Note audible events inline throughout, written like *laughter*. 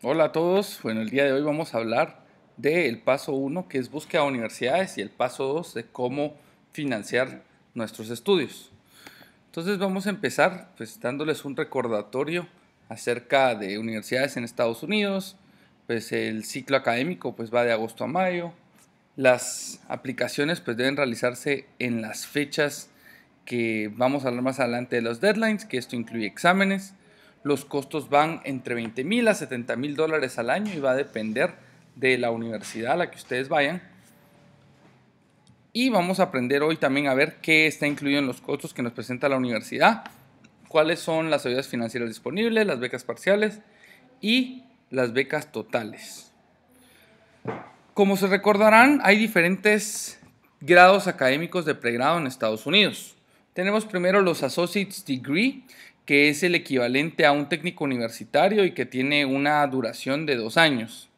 Hola a todos, bueno, el día de hoy vamos a hablar del paso 1 que es búsqueda universidades y el paso 2 de cómo financiar nuestros estudios. Entonces vamos a empezar pues dándoles un recordatorio acerca de universidades en Estados Unidos, pues el ciclo académico pues va de agosto a mayo, las aplicaciones pues deben realizarse en las fechas que vamos a hablar más adelante de los deadlines, que esto incluye exámenes, los costos van entre 20 mil a 70 mil dólares al año y va a depender de la universidad a la que ustedes vayan. Y vamos a aprender hoy también a ver qué está incluido en los costos que nos presenta la universidad, cuáles son las ayudas financieras disponibles, las becas parciales y las becas totales. Como se recordarán, hay diferentes grados académicos de pregrado en Estados Unidos. Tenemos primero los Associate's Degree, que es el equivalente a un técnico universitario y que tiene una duración de dos años.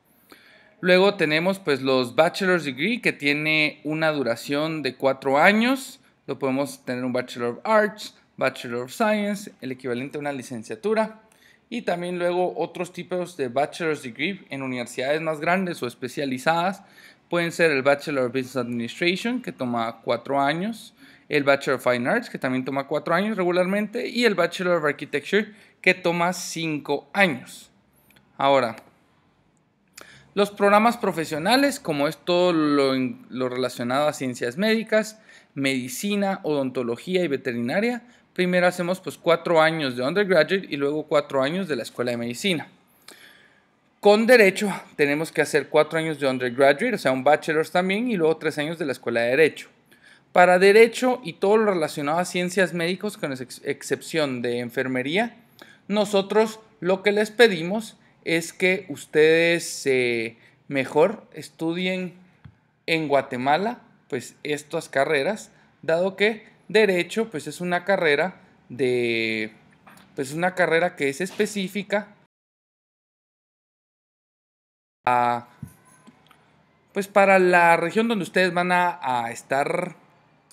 Luego tenemos pues los bachelor's degree que tiene una duración de cuatro años. Lo podemos tener un bachelor of arts, bachelor of science, el equivalente a una licenciatura. Y también luego otros tipos de bachelor's degree en universidades más grandes o especializadas. Pueden ser el bachelor of business administration que toma cuatro años el Bachelor of Fine Arts, que también toma cuatro años regularmente, y el Bachelor of Architecture, que toma cinco años. Ahora, los programas profesionales, como es todo lo, relacionado a ciencias médicas, medicina, odontología y veterinaria, primero hacemos pues cuatro años de undergraduate y luego cuatro años de la escuela de medicina. Con derecho tenemos que hacer cuatro años de undergraduate, o sea, un bachelor's también, y luego tres años de la escuela de derecho. Para derecho y todo lo relacionado a ciencias médicas, con excepción de enfermería, nosotros lo que les pedimos es que ustedes eh, mejor estudien en Guatemala pues estas carreras, dado que derecho pues es una carrera de pues una carrera que es específica pues para la región donde ustedes van a estar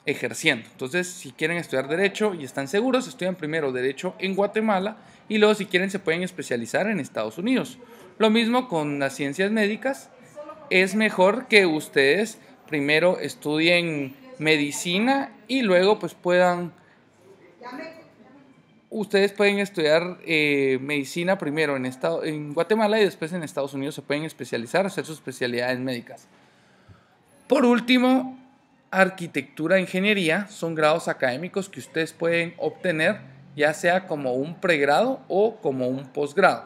ejerciendo. Entonces, si quieren estudiar derecho y están seguros, estudian primero derecho en Guatemala y luego si quieren se pueden especializar en Estados Unidos. Lo mismo con las ciencias médicas. Es mejor que ustedes primero estudien medicina y luego pues puedan... Ustedes pueden estudiar eh, medicina primero en, en Guatemala y después en Estados Unidos se pueden especializar, hacer sus especialidades médicas. Por último, arquitectura e ingeniería son grados académicos que ustedes pueden obtener ya sea como un pregrado o como un posgrado.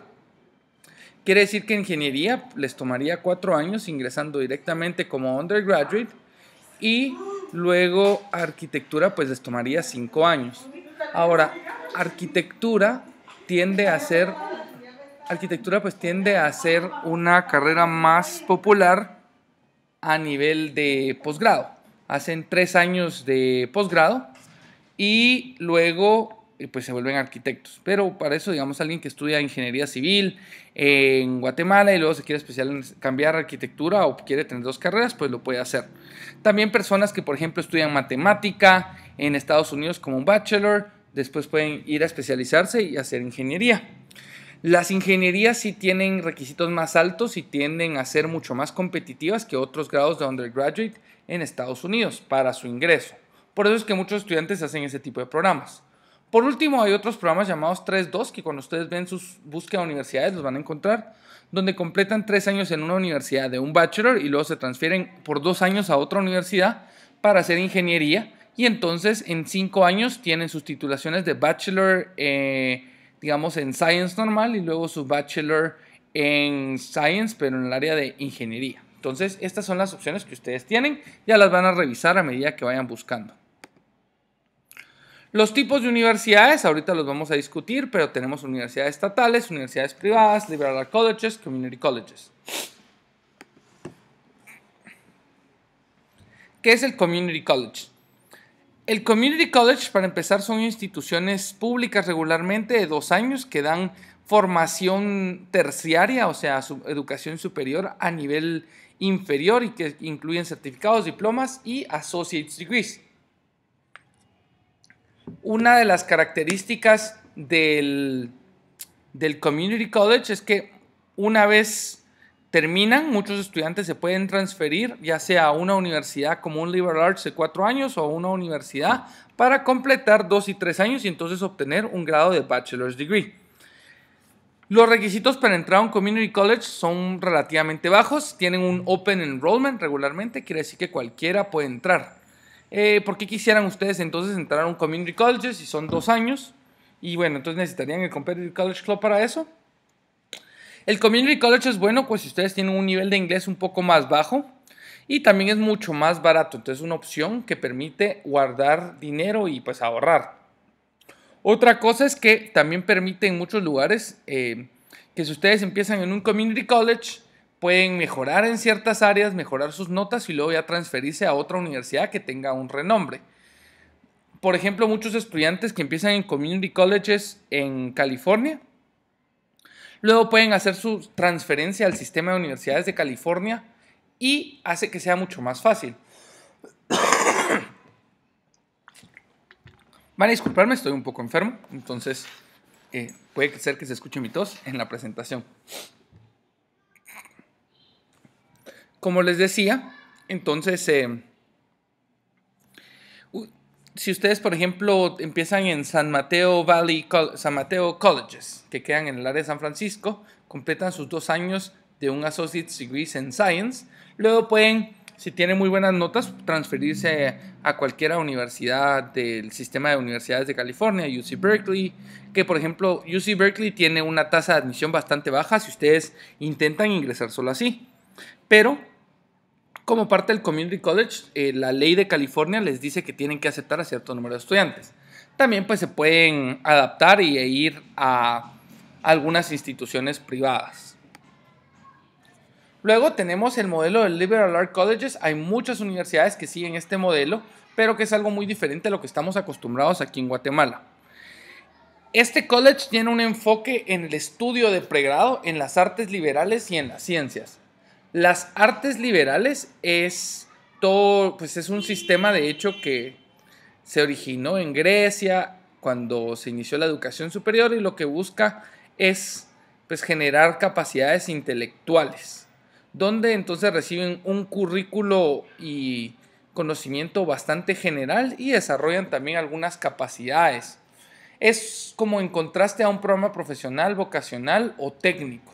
Quiere decir que ingeniería les tomaría cuatro años ingresando directamente como undergraduate y luego arquitectura pues les tomaría cinco años. Ahora, arquitectura tiende a ser, arquitectura pues tiende a ser una carrera más popular a nivel de posgrado hacen tres años de posgrado y luego eh, pues se vuelven arquitectos. Pero para eso, digamos, alguien que estudia ingeniería civil en Guatemala y luego se quiere especial cambiar arquitectura o quiere tener dos carreras, pues lo puede hacer. También personas que, por ejemplo, estudian matemática en Estados Unidos como un bachelor, después pueden ir a especializarse y hacer ingeniería. Las ingenierías sí tienen requisitos más altos y tienden a ser mucho más competitivas que otros grados de undergraduate en Estados Unidos para su ingreso. Por eso es que muchos estudiantes hacen ese tipo de programas. Por último, hay otros programas llamados 3-2 que cuando ustedes ven sus búsquedas de universidades los van a encontrar, donde completan tres años en una universidad de un bachelor y luego se transfieren por dos años a otra universidad para hacer ingeniería y entonces en cinco años tienen sus titulaciones de bachelor, eh, digamos, en science normal y luego su bachelor en science, pero en el área de ingeniería. Entonces, estas son las opciones que ustedes tienen. Ya las van a revisar a medida que vayan buscando. Los tipos de universidades, ahorita los vamos a discutir, pero tenemos universidades estatales, universidades privadas, liberal colleges, community colleges. ¿Qué es el community college? El community college, para empezar, son instituciones públicas regularmente de dos años que dan formación terciaria, o sea, educación superior a nivel inferior y que incluyen certificados, diplomas y associate's degrees. Una de las características del, del Community College es que una vez terminan, muchos estudiantes se pueden transferir ya sea a una universidad como un liberal arts de cuatro años o a una universidad para completar dos y tres años y entonces obtener un grado de bachelor's degree. Los requisitos para entrar a un community college son relativamente bajos, tienen un open enrollment regularmente, quiere decir que cualquiera puede entrar. Eh, ¿Por qué quisieran ustedes entonces entrar a un community college si son dos años? Y bueno, entonces necesitarían el Competitive College Club para eso. El Community College es bueno, pues si ustedes tienen un nivel de inglés un poco más bajo y también es mucho más barato, entonces es una opción que permite guardar dinero y pues ahorrar. Otra cosa es que también permite en muchos lugares eh, que si ustedes empiezan en un community college, pueden mejorar en ciertas áreas, mejorar sus notas y luego ya transferirse a otra universidad que tenga un renombre. Por ejemplo, muchos estudiantes que empiezan en community colleges en California, luego pueden hacer su transferencia al sistema de universidades de California y hace que sea mucho más fácil. Van a disculparme, estoy un poco enfermo, entonces eh, puede ser que se escuche mi tos en la presentación. Como les decía, entonces, eh, si ustedes, por ejemplo, empiezan en San Mateo Valley, San Mateo Colleges, que quedan en el área de San Francisco, completan sus dos años de un Associate Degree in Science, luego pueden si tiene muy buenas notas, transferirse a cualquier universidad del sistema de universidades de California, UC Berkeley, que por ejemplo UC Berkeley tiene una tasa de admisión bastante baja si ustedes intentan ingresar solo así. Pero como parte del Community College, eh, la ley de California les dice que tienen que aceptar a cierto número de estudiantes. También pues se pueden adaptar y e ir a algunas instituciones privadas. Luego tenemos el modelo del Liberal Art Colleges. Hay muchas universidades que siguen este modelo, pero que es algo muy diferente a lo que estamos acostumbrados aquí en Guatemala. Este college tiene un enfoque en el estudio de pregrado en las artes liberales y en las ciencias. Las artes liberales es todo, pues es un sistema de hecho que se originó en Grecia cuando se inició la educación superior y lo que busca es pues, generar capacidades intelectuales donde entonces reciben un currículo y conocimiento bastante general y desarrollan también algunas capacidades. Es como en contraste a un programa profesional, vocacional o técnico.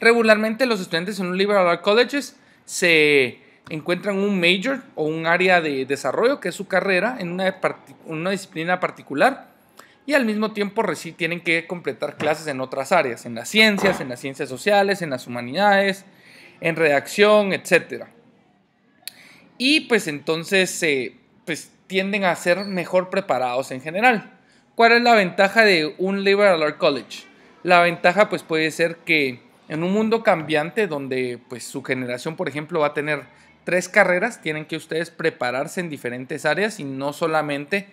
Regularmente los estudiantes en un liberal arts colleges se encuentran un major o un área de desarrollo que es su carrera en una disciplina particular y al mismo tiempo tienen que completar clases en otras áreas, en las ciencias, en las ciencias sociales, en las humanidades, en redacción, etc. Y pues entonces eh, pues, tienden a ser mejor preparados en general. ¿Cuál es la ventaja de un liberal arts college? La ventaja pues puede ser que en un mundo cambiante donde pues su generación por ejemplo va a tener tres carreras, tienen que ustedes prepararse en diferentes áreas y no solamente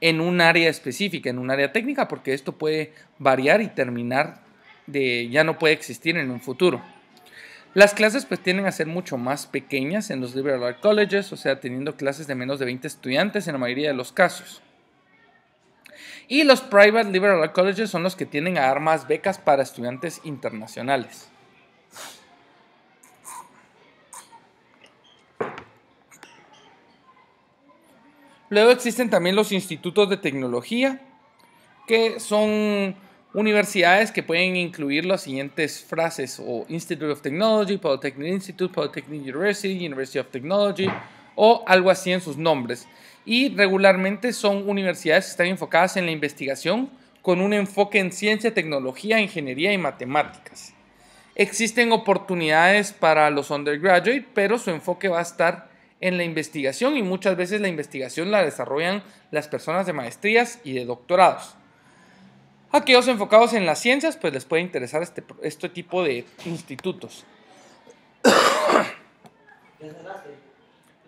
en un área específica, en un área técnica, porque esto puede variar y terminar de ya no puede existir en un futuro. Las clases pues tienden a ser mucho más pequeñas en los liberal arts colleges, o sea, teniendo clases de menos de 20 estudiantes en la mayoría de los casos. Y los private liberal arts colleges son los que tienden a dar más becas para estudiantes internacionales. Luego existen también los institutos de tecnología, que son universidades que pueden incluir las siguientes frases o Institute of Technology, Polytechnic Institute, Polytechnic University, University of Technology o algo así en sus nombres. Y regularmente son universidades que están enfocadas en la investigación con un enfoque en ciencia, tecnología, ingeniería y matemáticas. Existen oportunidades para los undergraduate, pero su enfoque va a estar en la investigación y muchas veces la investigación la desarrollan las personas de maestrías y de doctorados. Aquellos enfocados en las ciencias, pues les puede interesar este, este tipo de institutos.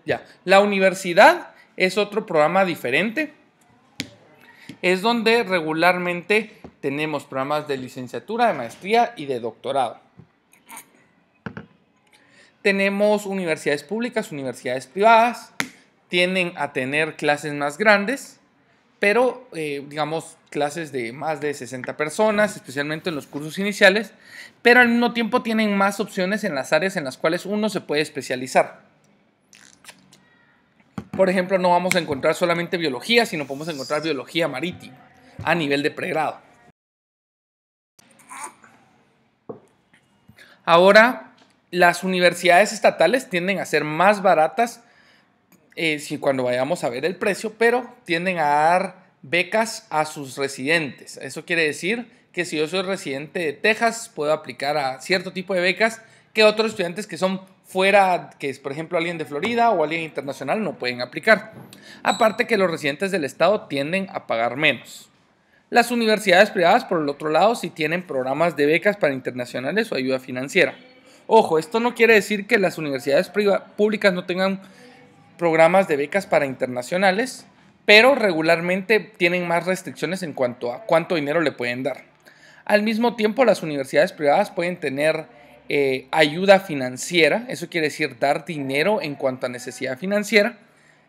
ya, la universidad es otro programa diferente. Es donde regularmente tenemos programas de licenciatura, de maestría y de doctorado tenemos universidades públicas, universidades privadas, tienden a tener clases más grandes, pero eh, digamos clases de más de 60 personas, especialmente en los cursos iniciales, pero al mismo tiempo tienen más opciones en las áreas en las cuales uno se puede especializar. Por ejemplo, no vamos a encontrar solamente biología, sino podemos encontrar biología marítima a nivel de pregrado. Ahora las universidades estatales tienden a ser más baratas eh, si cuando vayamos a ver el precio, pero tienden a dar becas a sus residentes. Eso quiere decir que si yo soy residente de Texas, puedo aplicar a cierto tipo de becas que otros estudiantes que son fuera, que es por ejemplo alguien de Florida o alguien internacional, no pueden aplicar. Aparte que los residentes del estado tienden a pagar menos. Las universidades privadas, por el otro lado, sí tienen programas de becas para internacionales o ayuda financiera. Ojo, esto no quiere decir que las universidades públicas no tengan programas de becas para internacionales, pero regularmente tienen más restricciones en cuanto a cuánto dinero le pueden dar. Al mismo tiempo, las universidades privadas pueden tener eh, ayuda financiera, eso quiere decir dar dinero en cuanto a necesidad financiera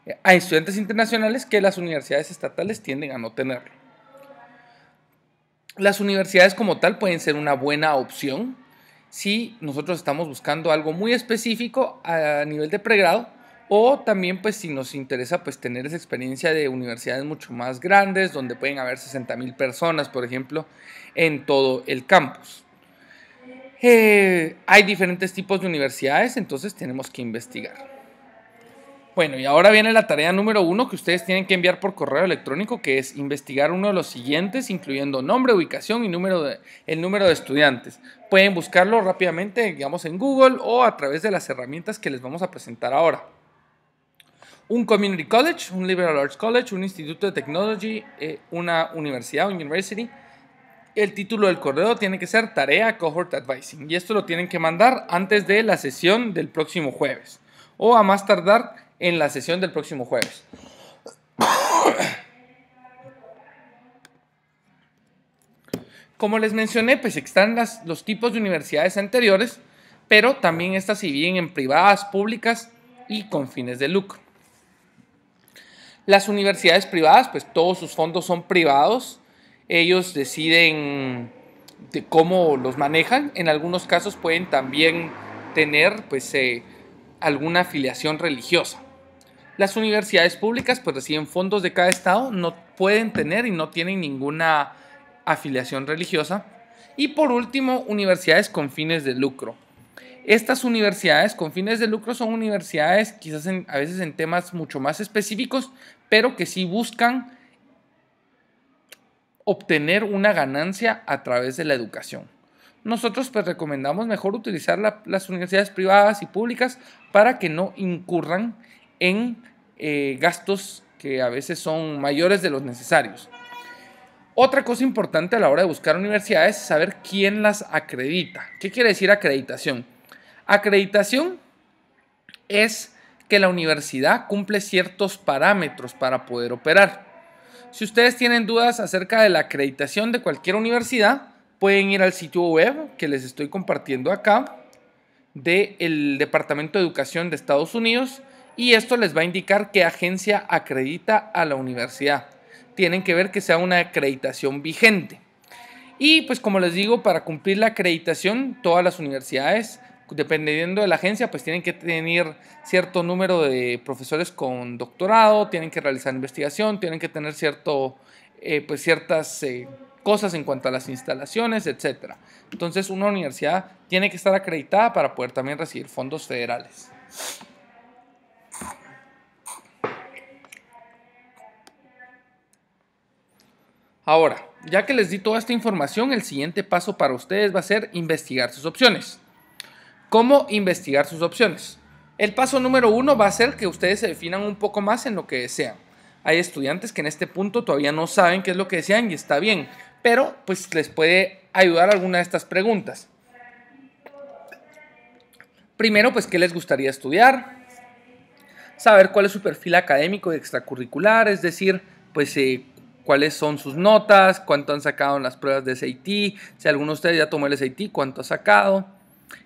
eh, a estudiantes internacionales que las universidades estatales tienden a no tener. Las universidades como tal pueden ser una buena opción si nosotros estamos buscando algo muy específico a nivel de pregrado o también pues si nos interesa pues tener esa experiencia de universidades mucho más grandes donde pueden haber 60 mil personas por ejemplo en todo el campus. Eh, hay diferentes tipos de universidades entonces tenemos que investigar. Bueno, y ahora viene la tarea número uno que ustedes tienen que enviar por correo electrónico, que es investigar uno de los siguientes, incluyendo nombre, ubicación y número de, el número de estudiantes. Pueden buscarlo rápidamente, digamos, en Google o a través de las herramientas que les vamos a presentar ahora. Un community college, un liberal arts college, un instituto de technology, eh, una universidad, un university. El título del correo tiene que ser tarea cohort advising y esto lo tienen que mandar antes de la sesión del próximo jueves o a más tardar en la sesión del próximo jueves. Como les mencioné, pues están los tipos de universidades anteriores, pero también estas se dividen en privadas, públicas y con fines de lucro. Las universidades privadas, pues todos sus fondos son privados, ellos deciden de cómo los manejan, en algunos casos pueden también tener pues eh, alguna afiliación religiosa. Las universidades públicas pues reciben fondos de cada estado, no pueden tener y no tienen ninguna afiliación religiosa. Y por último, universidades con fines de lucro. Estas universidades con fines de lucro son universidades quizás a veces en temas mucho más específicos, pero que sí buscan obtener una ganancia a través de la educación. Nosotros pues recomendamos mejor utilizar las universidades privadas y públicas para que no incurran en eh, gastos que a veces son mayores de los necesarios. Otra cosa importante a la hora de buscar universidades es saber quién las acredita. ¿Qué quiere decir acreditación? Acreditación es que la universidad cumple ciertos parámetros para poder operar. Si ustedes tienen dudas acerca de la acreditación de cualquier universidad, pueden ir al sitio web que les estoy compartiendo acá del el Departamento de Educación de Estados Unidos y esto les va a indicar qué agencia acredita a la universidad. Tienen que ver que sea una acreditación vigente. Y pues como les digo, para cumplir la acreditación, todas las universidades, dependiendo de la agencia, pues tienen que tener cierto número de profesores con doctorado, tienen que realizar investigación, tienen que tener cierto, eh, pues ciertas eh, cosas en cuanto a las instalaciones, etc. Entonces una universidad tiene que estar acreditada para poder también recibir fondos federales. Ahora, ya que les di toda esta información, el siguiente paso para ustedes va a ser investigar sus opciones. ¿Cómo investigar sus opciones? El paso número uno va a ser que ustedes se definan un poco más en lo que desean. Hay estudiantes que en este punto todavía no saben qué es lo que desean y está bien, pero pues les puede ayudar alguna de estas preguntas. Primero, pues qué les gustaría estudiar, saber cuál es su perfil académico y extracurricular, es decir, pues eh, cuáles son sus notas, cuánto han sacado en las pruebas de SAT, si alguno de ustedes ya tomó el SAT, cuánto ha sacado.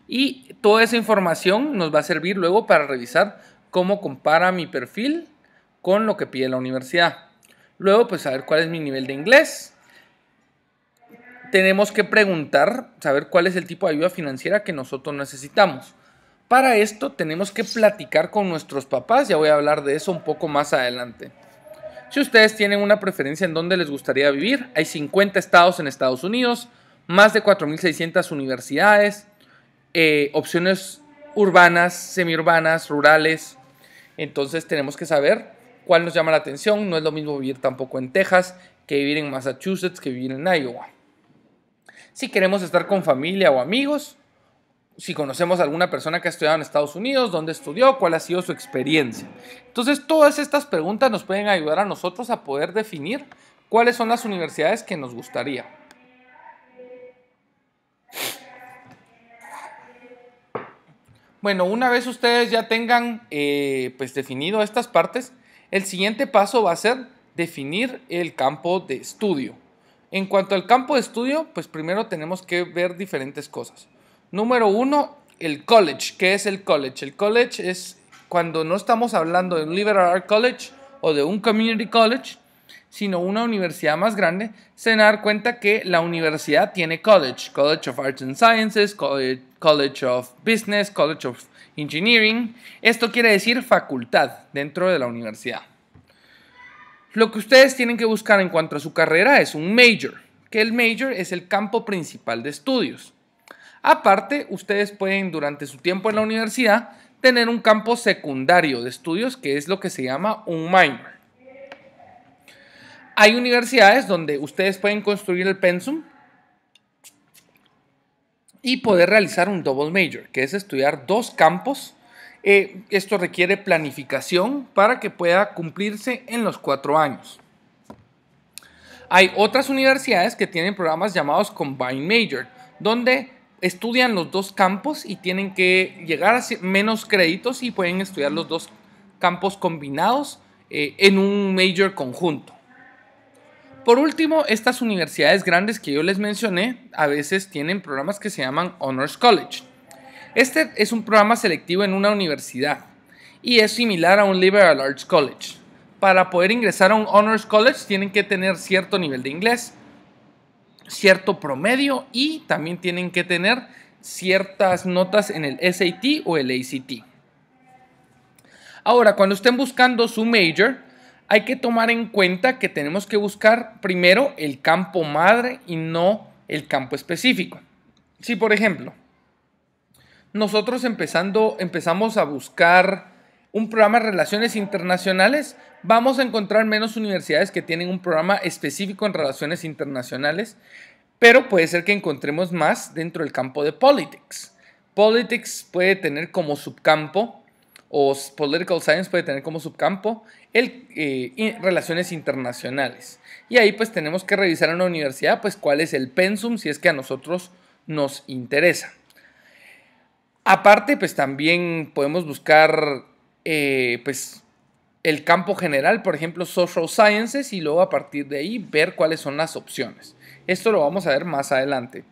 Y toda esa información nos va a servir luego para revisar cómo compara mi perfil con lo que pide la universidad. Luego, pues saber cuál es mi nivel de inglés. Tenemos que preguntar, saber cuál es el tipo de ayuda financiera que nosotros necesitamos. Para esto tenemos que platicar con nuestros papás, ya voy a hablar de eso un poco más adelante si ustedes tienen una preferencia en dónde les gustaría vivir. Hay 50 estados en Estados Unidos, más de 4.600 universidades, eh, opciones urbanas, semiurbanas, rurales. Entonces tenemos que saber cuál nos llama la atención. No es lo mismo vivir tampoco en Texas que vivir en Massachusetts, que vivir en Iowa. Si queremos estar con familia o amigos, si conocemos a alguna persona que ha estudiado en Estados Unidos, dónde estudió, cuál ha sido su experiencia. Entonces, todas estas preguntas nos pueden ayudar a nosotros a poder definir cuáles son las universidades que nos gustaría. Bueno, una vez ustedes ya tengan eh, pues definido estas partes, el siguiente paso va a ser definir el campo de estudio. En cuanto al campo de estudio, pues primero tenemos que ver diferentes cosas. Número uno, el college. ¿Qué es el college? El college es cuando no estamos hablando de un liberal art college o de un community college, sino una universidad más grande, se dar cuenta que la universidad tiene college, College of Arts and Sciences, College of Business, College of Engineering. Esto quiere decir facultad dentro de la universidad. Lo que ustedes tienen que buscar en cuanto a su carrera es un major, que el major es el campo principal de estudios. Aparte, ustedes pueden durante su tiempo en la universidad tener un campo secundario de estudios que es lo que se llama un minor. Hay universidades donde ustedes pueden construir el pensum y poder realizar un double major, que es estudiar dos campos. Eh, esto requiere planificación para que pueda cumplirse en los cuatro años. Hay otras universidades que tienen programas llamados combined major, donde estudian los dos campos y tienen que llegar a menos créditos y pueden estudiar los dos campos combinados eh, en un major conjunto. Por último, estas universidades grandes que yo les mencioné a veces tienen programas que se llaman Honors College. Este es un programa selectivo en una universidad y es similar a un Liberal Arts College. Para poder ingresar a un Honors College tienen que tener cierto nivel de inglés, cierto promedio y también tienen que tener ciertas notas en el SAT o el ACT. Ahora, cuando estén buscando su major, hay que tomar en cuenta que tenemos que buscar primero el campo madre y no el campo específico. Si, por ejemplo, nosotros empezando, empezamos a buscar un programa de relaciones internacionales, vamos a encontrar menos universidades que tienen un programa específico en relaciones internacionales, pero puede ser que encontremos más dentro del campo de politics. Politics puede tener como subcampo, o Political Science puede tener como subcampo, el, eh, relaciones internacionales. Y ahí pues tenemos que revisar en una universidad pues cuál es el pensum si es que a nosotros nos interesa. Aparte pues también podemos buscar eh, pues, el campo general, por ejemplo, social sciences, y luego a partir de ahí ver cuáles son las opciones. Esto lo vamos a ver más adelante.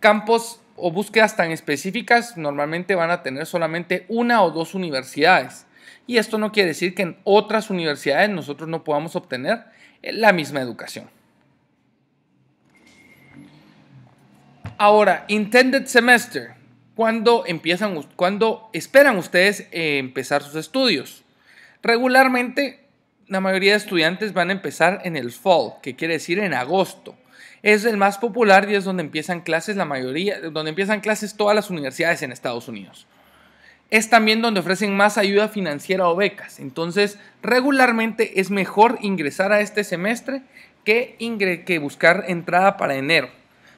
Campos o búsquedas tan específicas normalmente van a tener solamente una o dos universidades. Y esto no quiere decir que en otras universidades nosotros no podamos obtener la misma educación. Ahora, intended semester. ¿Cuándo empiezan, esperan ustedes eh, empezar sus estudios? Regularmente, la mayoría de estudiantes van a empezar en el fall, que quiere decir en agosto. Es el más popular y es donde empiezan clases la mayoría, donde empiezan clases todas las universidades en Estados Unidos. Es también donde ofrecen más ayuda financiera o becas. Entonces, regularmente es mejor ingresar a este semestre que, que buscar entrada para enero.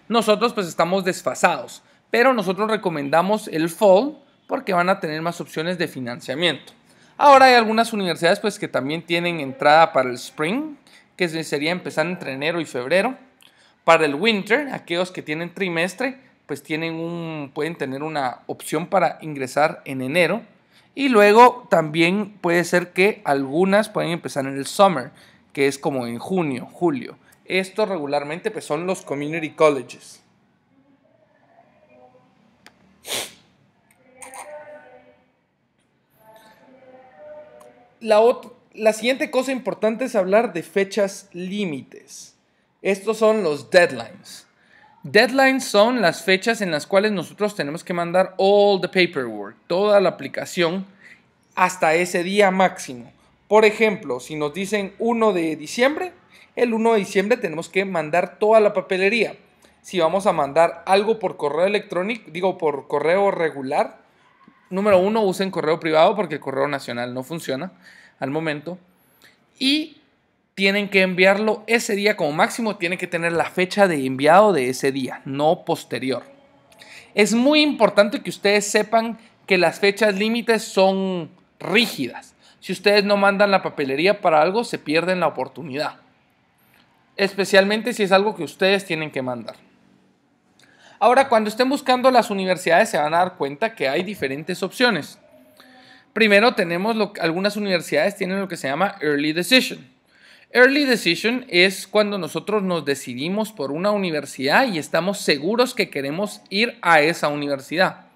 Nosotros pues estamos desfasados pero nosotros recomendamos el Fall porque van a tener más opciones de financiamiento. Ahora hay algunas universidades pues que también tienen entrada para el Spring, que sería empezar entre enero y febrero. Para el Winter, aquellos que tienen trimestre, pues tienen un, pueden tener una opción para ingresar en enero. Y luego también puede ser que algunas pueden empezar en el Summer, que es como en junio, julio. Esto regularmente pues son los Community Colleges. la, siguiente cosa importante es hablar de fechas límites. Estos son los deadlines. Deadlines son las fechas en las cuales nosotros tenemos que mandar all the paperwork, toda la aplicación, hasta ese día máximo. Por ejemplo, si nos dicen 1 de diciembre, el 1 de diciembre tenemos que mandar toda la papelería. Si vamos a mandar algo por correo electrónico, digo por correo regular, número uno, usen correo privado porque el correo nacional no funciona al momento. Y tienen que enviarlo ese día como máximo, tienen que tener la fecha de enviado de ese día, no posterior. Es muy importante que ustedes sepan que las fechas límites son rígidas. Si ustedes no mandan la papelería para algo, se pierden la oportunidad. Especialmente si es algo que ustedes tienen que mandar. Ahora, cuando estén buscando las universidades, se van a dar cuenta que hay diferentes opciones. Primero, tenemos algunas universidades tienen lo que se llama Early Decision. Early Decision es cuando nosotros nos decidimos por una universidad y estamos seguros que queremos ir a esa universidad.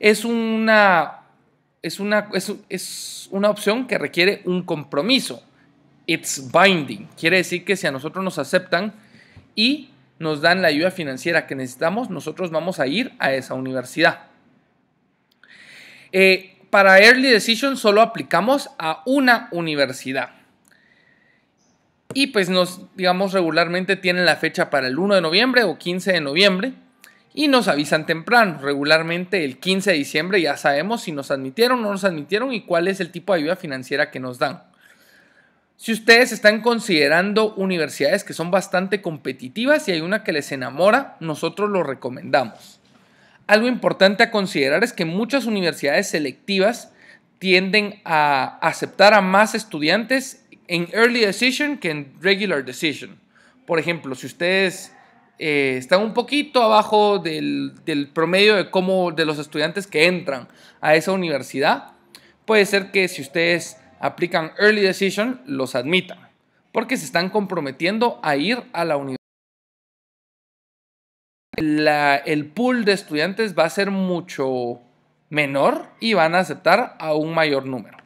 Es una, es una, es una opción que requiere un compromiso. It's binding. Quiere decir que si a nosotros nos aceptan y nos dan la ayuda financiera que necesitamos, nosotros vamos a ir a esa universidad. Eh, para Early Decision solo aplicamos a una universidad. Y pues nos, digamos, regularmente tienen la fecha para el 1 de noviembre o 15 de noviembre y nos avisan temprano. Regularmente el 15 de diciembre ya sabemos si nos admitieron o no nos admitieron y cuál es el tipo de ayuda financiera que nos dan. Si ustedes están considerando universidades que son bastante competitivas y hay una que les enamora, nosotros lo recomendamos. Algo importante a considerar es que muchas universidades selectivas tienden a aceptar a más estudiantes en early decision que en regular decision. Por ejemplo, si ustedes eh, están un poquito abajo del, promedio de de los estudiantes que entran a esa universidad, puede ser que si ustedes aplican early decision los admitan, porque se están comprometiendo a ir a la universidad. el pool de estudiantes va a ser mucho menor y van a aceptar a un mayor número.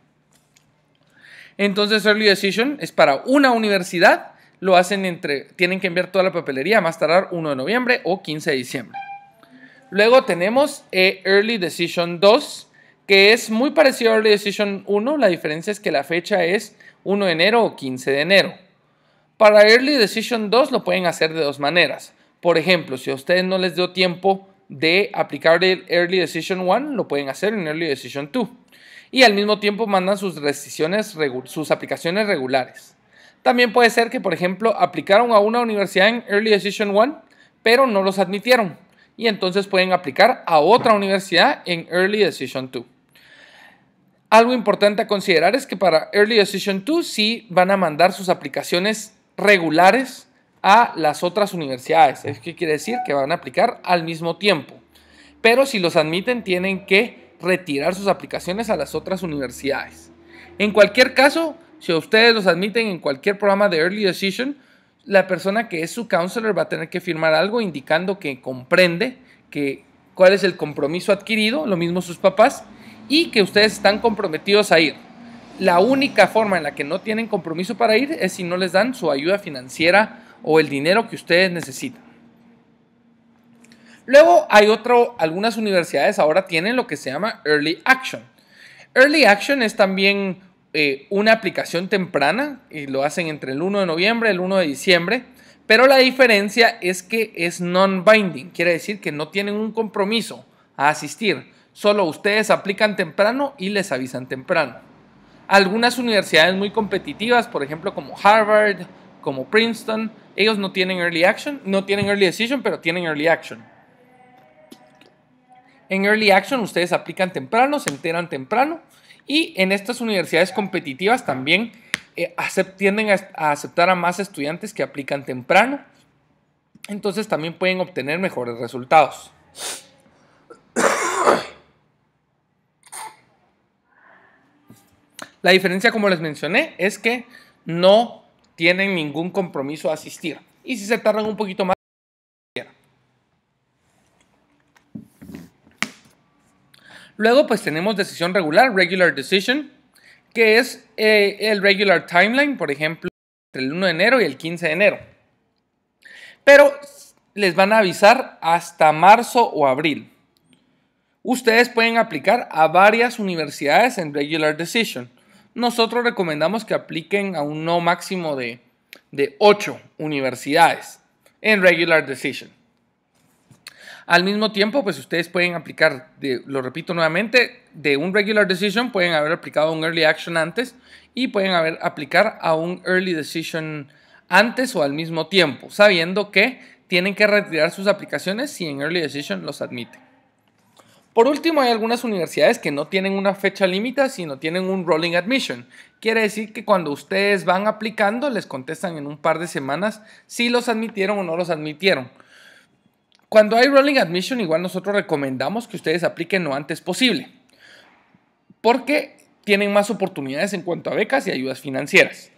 Entonces, early decision es para una universidad, lo hacen entre, tienen que enviar toda la papelería más tardar 1 de noviembre o 15 de diciembre. Luego tenemos eh, early decision 2, que es muy parecido a Early Decision 1, la diferencia es que la fecha es 1 de enero o 15 de enero. Para Early Decision 2 lo pueden hacer de dos maneras. Por ejemplo, si a ustedes no les dio tiempo de aplicar el Early Decision 1, lo pueden hacer en Early Decision 2. Y al mismo tiempo mandan sus, sus aplicaciones regulares. También puede ser que, por ejemplo, aplicaron a una universidad en Early Decision 1, pero no los admitieron. Y entonces pueden aplicar a otra universidad en Early Decision 2. Algo importante a considerar es que para Early Decision 2 sí van a mandar sus aplicaciones regulares a las otras universidades. ¿Es ¿Qué quiere decir? Que van a aplicar al mismo tiempo. Pero si los admiten, tienen que retirar sus aplicaciones a las otras universidades. En cualquier caso, si ustedes los admiten en cualquier programa de Early Decision, la persona que es su counselor va a tener que firmar algo indicando que comprende que, cuál es el compromiso adquirido, lo mismo sus papás, y que ustedes están comprometidos a ir. La única forma en la que no tienen compromiso para ir es si no les dan su ayuda financiera o el dinero que ustedes necesitan. Luego hay otro, algunas universidades ahora tienen lo que se llama Early Action. Early Action es también eh, una aplicación temprana y lo hacen entre el 1 de noviembre y el 1 de diciembre, pero la diferencia es que es non-binding, quiere decir que no tienen un compromiso a asistir. Solo ustedes aplican temprano y les avisan temprano. Algunas universidades muy competitivas, por ejemplo como Harvard, como Princeton, ellos no tienen early action, no tienen early decision, pero tienen early action. En early action ustedes aplican temprano, se enteran temprano y en estas universidades competitivas también eh, tienden a aceptar a más estudiantes que aplican temprano. Entonces también pueden obtener mejores resultados. La diferencia, como les mencioné, es que no tienen ningún compromiso a asistir. Y si se tardan un poquito más, Luego, pues tenemos decisión regular, regular decision, que es eh, el regular timeline, por ejemplo, entre el 1 de enero y el 15 de enero. Pero les van a avisar hasta marzo o abril. Ustedes pueden aplicar a varias universidades en regular decision nosotros recomendamos que apliquen a un no máximo de, 8 universidades en regular decision. Al mismo tiempo, pues ustedes pueden aplicar, lo repito nuevamente, de un regular decision pueden haber aplicado un early action antes y pueden haber aplicar a un early decision antes o al mismo tiempo, sabiendo que tienen que retirar sus aplicaciones si en early decision los admiten. Por último, hay algunas universidades que no tienen una fecha límite, sino tienen un rolling admission. Quiere decir que cuando ustedes van aplicando, les contestan en un par de semanas si los admitieron o no los admitieron. Cuando hay rolling admission, igual nosotros recomendamos que ustedes apliquen lo antes posible, porque tienen más oportunidades en cuanto a becas y ayudas financieras.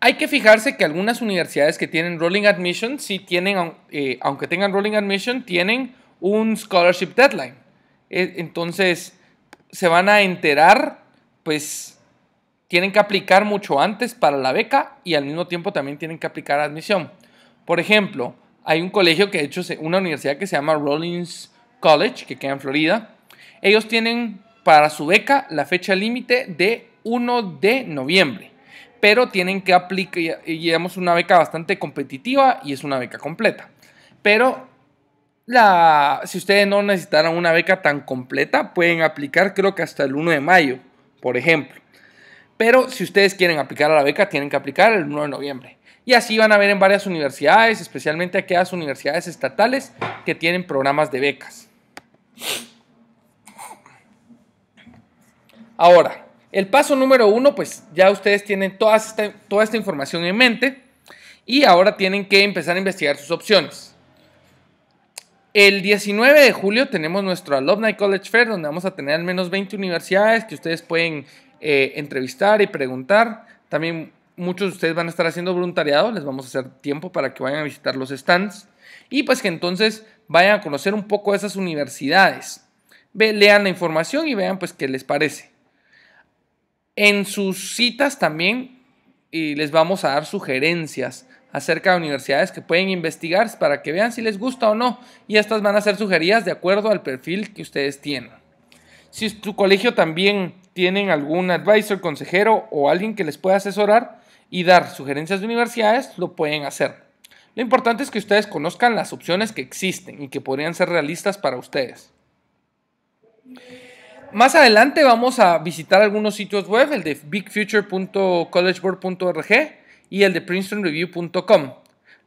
Hay que fijarse que algunas universidades que tienen rolling admission, sí tienen, eh, aunque tengan rolling admission, tienen un scholarship deadline. E, entonces, se van a enterar, pues tienen que aplicar mucho antes para la beca y al mismo tiempo también tienen que aplicar admisión. Por ejemplo, hay un colegio que de hecho, una universidad que se llama Rollins College, que queda en Florida. Ellos tienen para su beca la fecha límite de 1 de noviembre, pero tienen que aplicar, y llevamos una beca bastante competitiva y es una beca completa. Pero la, si ustedes no necesitaran una beca tan completa, pueden aplicar creo que hasta el 1 de mayo, por ejemplo. Pero si ustedes quieren aplicar a la beca, tienen que aplicar el 1 de noviembre. Y así van a ver en varias universidades, especialmente aquellas universidades estatales que tienen programas de becas. Ahora, el paso número uno, pues ya ustedes tienen toda toda esta información en mente y ahora tienen que empezar a investigar sus opciones. El 19 de julio tenemos nuestro Alumni College Fair, donde vamos a tener al menos 20 universidades que ustedes pueden eh, entrevistar y preguntar. También muchos de ustedes van a estar haciendo voluntariado, les vamos a hacer tiempo para que vayan a visitar los stands y pues que entonces vayan a conocer un poco esas universidades. lean la información y vean pues qué les parece. En sus citas también y les vamos a dar sugerencias acerca de universidades que pueden investigar para que vean si les gusta o no y estas van a ser sugeridas de acuerdo al perfil que ustedes tienen. Si su colegio también tienen algún advisor, consejero o alguien que les pueda asesorar y dar sugerencias de universidades, lo pueden hacer. Lo importante es que ustedes conozcan las opciones que existen y que podrían ser realistas para ustedes. Más adelante vamos a visitar algunos sitios web, el de bigfuture.collegeboard.org y el de princetonreview.com.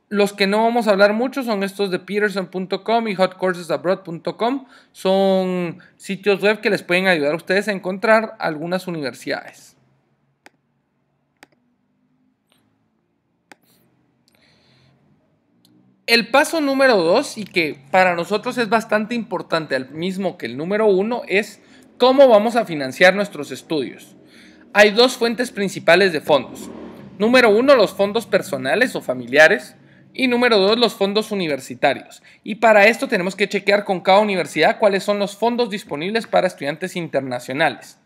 Los que no vamos a hablar mucho son estos de peterson.com y hotcoursesabroad.com. Son sitios web que les pueden ayudar a ustedes a encontrar algunas universidades. El paso número dos, y que para nosotros es bastante importante, al mismo que el número uno, es cómo vamos a financiar nuestros estudios. Hay dos fuentes principales de fondos. Número uno, los fondos personales o familiares. Y número dos, los fondos universitarios. Y para esto tenemos que chequear con cada universidad cuáles son los fondos disponibles para estudiantes internacionales.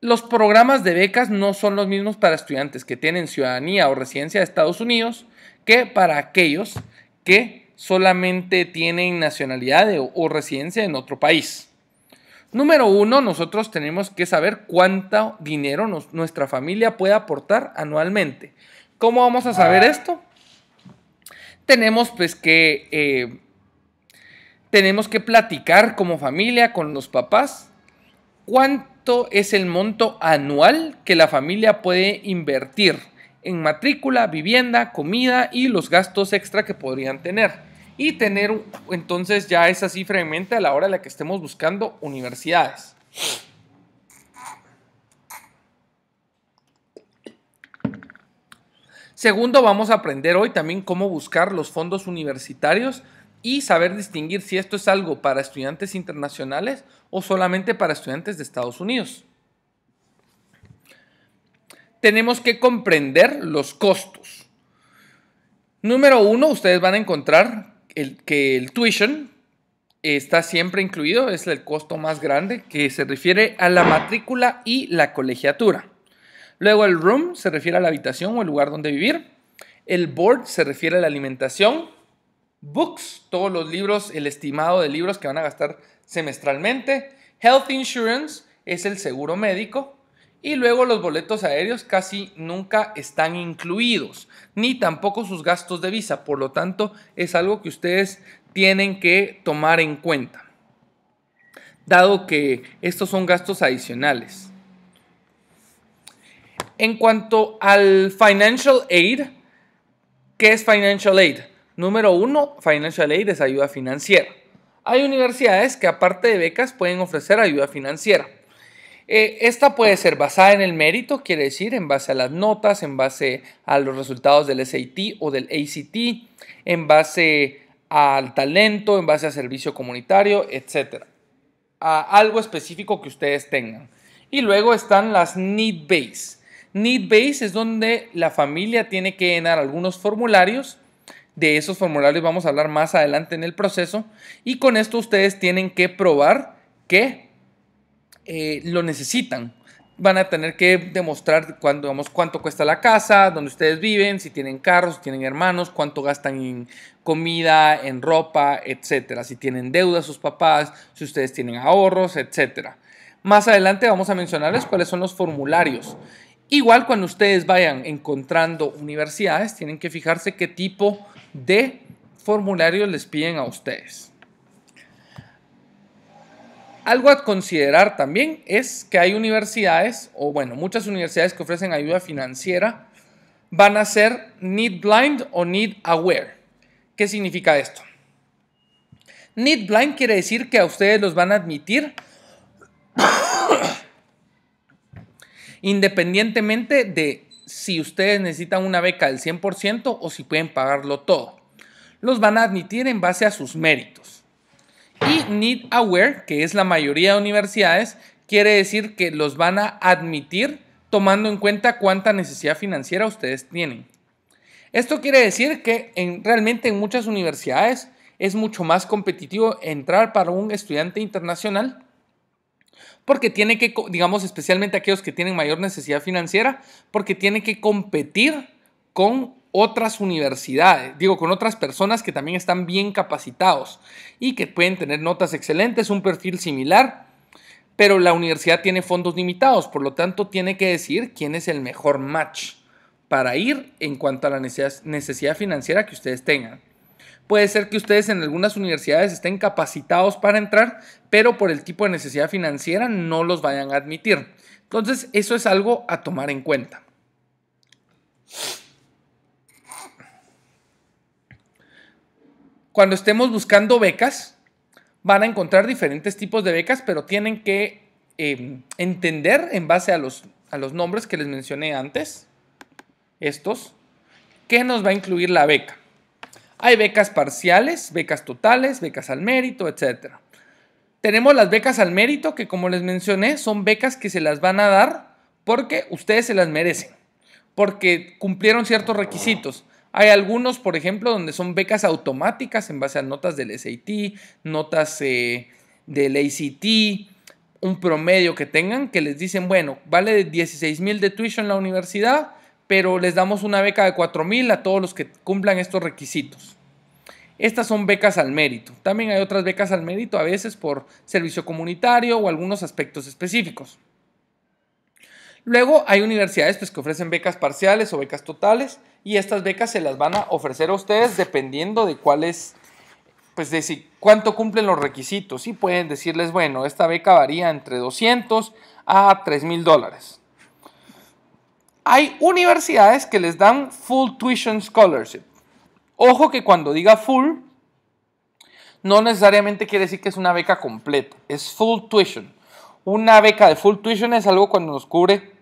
Los programas de becas no son los mismos para estudiantes que tienen ciudadanía o residencia de Estados Unidos que para aquellos que solamente tienen nacionalidad o residencia en otro país. Número uno, nosotros tenemos que saber cuánto dinero nuestra familia puede aportar anualmente. ¿Cómo vamos a saber ah. esto? Tenemos pues que... Eh, tenemos que platicar como familia con los papás cuánto es el monto anual que la familia puede invertir en matrícula, vivienda, comida y los gastos extra que podrían tener y tener entonces ya esa cifra en mente a la hora en la que estemos buscando universidades. Segundo, vamos a aprender hoy también cómo buscar los fondos universitarios y saber distinguir si esto es algo para estudiantes internacionales o solamente para estudiantes de Estados Unidos. Tenemos que comprender los costos. Número uno, ustedes van a encontrar el, que el tuition está siempre incluido, es el costo más grande, que se refiere a la matrícula y la colegiatura. Luego el room se refiere a la habitación o el lugar donde vivir. El board se refiere a la alimentación. Books, todos los libros, el estimado de libros que van a gastar semestralmente. Health insurance es el seguro médico. Y luego los boletos aéreos casi nunca están incluidos, ni tampoco sus gastos de visa. Por lo tanto, es algo que ustedes tienen que tomar en cuenta, dado que estos son gastos adicionales. En cuanto al financial aid, ¿qué es financial aid? Número uno, financial aid es ayuda financiera. Hay universidades que aparte de becas pueden ofrecer ayuda financiera. Eh, esta puede ser basada en el mérito, quiere decir en base a las notas, en base a los resultados del SAT o del ACT, en base al talento, en base a servicio comunitario, etc. A algo específico que ustedes tengan. Y luego están las need base. Need base es donde la familia tiene que llenar algunos formularios. De esos formularios vamos a hablar más adelante en el proceso. Y con esto ustedes tienen que probar que eh, lo necesitan. Van a tener que demostrar cuánto cuesta la casa, dónde ustedes viven, si tienen carros, si tienen hermanos, cuánto gastan en comida, en ropa, etcétera. Si tienen deudas sus papás, si ustedes tienen ahorros, etcétera. Más adelante vamos a mencionarles cuáles son los formularios. Igual cuando ustedes vayan encontrando universidades, tienen que fijarse qué tipo de formularios les piden a ustedes. Algo a considerar también es que hay universidades, o bueno, muchas universidades que ofrecen ayuda financiera, van a ser need blind o need aware. ¿Qué significa esto? Need blind quiere decir que a ustedes los van a admitir *coughs* independientemente de si ustedes necesitan una beca del 100% o si pueden pagarlo todo. Los van a admitir en base a sus méritos need aware, que es la mayoría de universidades, quiere decir que los van a admitir tomando en cuenta cuánta necesidad financiera ustedes tienen. Esto quiere decir que en, realmente en muchas universidades es mucho más competitivo entrar para un estudiante internacional porque tiene que, digamos, especialmente aquellos que tienen mayor necesidad financiera, porque tiene que competir con otras universidades, digo, con otras personas que también están bien capacitados y que pueden tener notas excelentes, un perfil similar, pero la universidad tiene fondos limitados, por lo tanto tiene que decir quién es el mejor match para ir en cuanto a la necesidad financiera que ustedes tengan. Puede ser que ustedes en algunas universidades estén capacitados para entrar, pero por el tipo de necesidad financiera no los vayan a admitir. Entonces, eso es algo a tomar en cuenta. cuando estemos buscando becas, van a encontrar diferentes tipos de becas, pero tienen que em, entender en base a los, a los nombres que les mencioné antes, estos, qué nos va a incluir la beca. Hay becas parciales, becas totales, becas al mérito, etc. Tenemos las becas al mérito, que como les mencioné, son becas que se las van a dar porque ustedes se las merecen, porque cumplieron ciertos requisitos. Hay algunos, por ejemplo, donde son becas automáticas en base a notas del SAT, notas eh, del ACT, un promedio que tengan, que les dicen, bueno, vale 16 mil de tuition la universidad, pero les damos una beca de 4 mil a todos los que cumplan estos requisitos. Estas son becas al mérito. También hay otras becas al mérito, a veces por servicio comunitario o algunos aspectos específicos. Luego hay universidades pues, que ofrecen becas parciales o becas totales y estas becas se las van a ofrecer a ustedes dependiendo de cuál pues de cuánto cumplen los requisitos. Y pueden decirles, bueno, esta beca varía entre 200 a 3 mil dólares. Hay universidades que les dan full tuition scholarship. Ojo que cuando diga full, no necesariamente quiere decir que es una beca completa, es full tuition. Una beca de full tuition es algo cuando nos cubre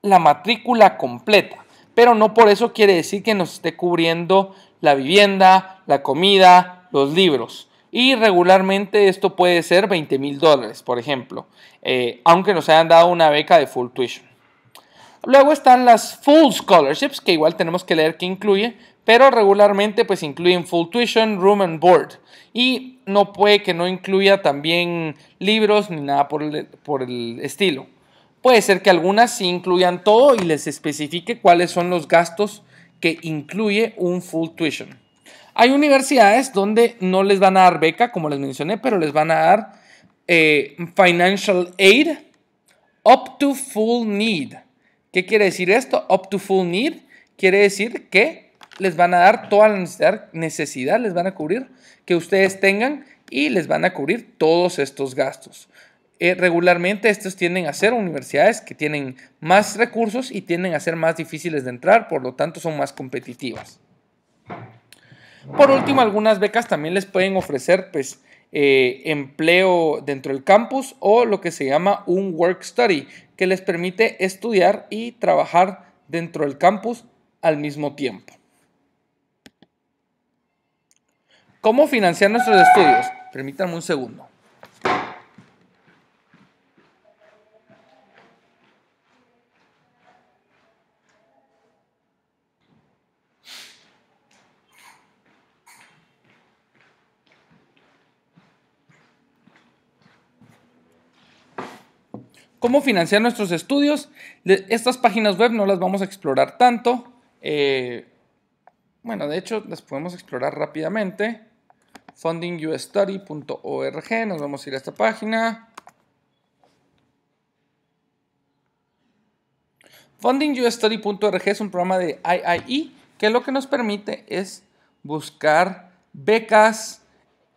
la matrícula completa pero no por eso quiere decir que nos esté cubriendo la vivienda, la comida, los libros. Y regularmente esto puede ser 20 mil dólares, por ejemplo, eh, aunque nos hayan dado una beca de full tuition. Luego están las full scholarships, que igual tenemos que leer qué incluye, pero regularmente pues incluyen full tuition, room and board. Y no puede que no incluya también libros ni nada por el estilo. Puede ser que algunas sí incluyan todo y les especifique cuáles son los gastos que incluye un full tuition. Hay universidades donde no les van a dar beca, como les mencioné, pero les van a dar eh, financial aid up to full need. ¿Qué quiere decir esto? Up to full need quiere decir que les van a dar toda la necesidad les van a cubrir que ustedes tengan y les van a cubrir todos estos gastos. Eh, regularmente estos tienden a ser universidades que tienen más recursos y tienden a ser más difíciles de entrar, por lo tanto son más competitivas. Por último, algunas becas también les pueden ofrecer pues, eh, empleo dentro del campus o lo que se llama un work study, que les permite estudiar y trabajar dentro del campus al mismo tiempo. ¿Cómo financiar nuestros estudios? Permítanme un segundo. cómo financiar nuestros estudios. Estas páginas web no las vamos a explorar tanto. Eh, bueno, de hecho, las podemos explorar rápidamente. fundingustudy.org, nos vamos a ir a esta página. Fundingustudy.org es un programa de IIE que lo que nos permite es buscar becas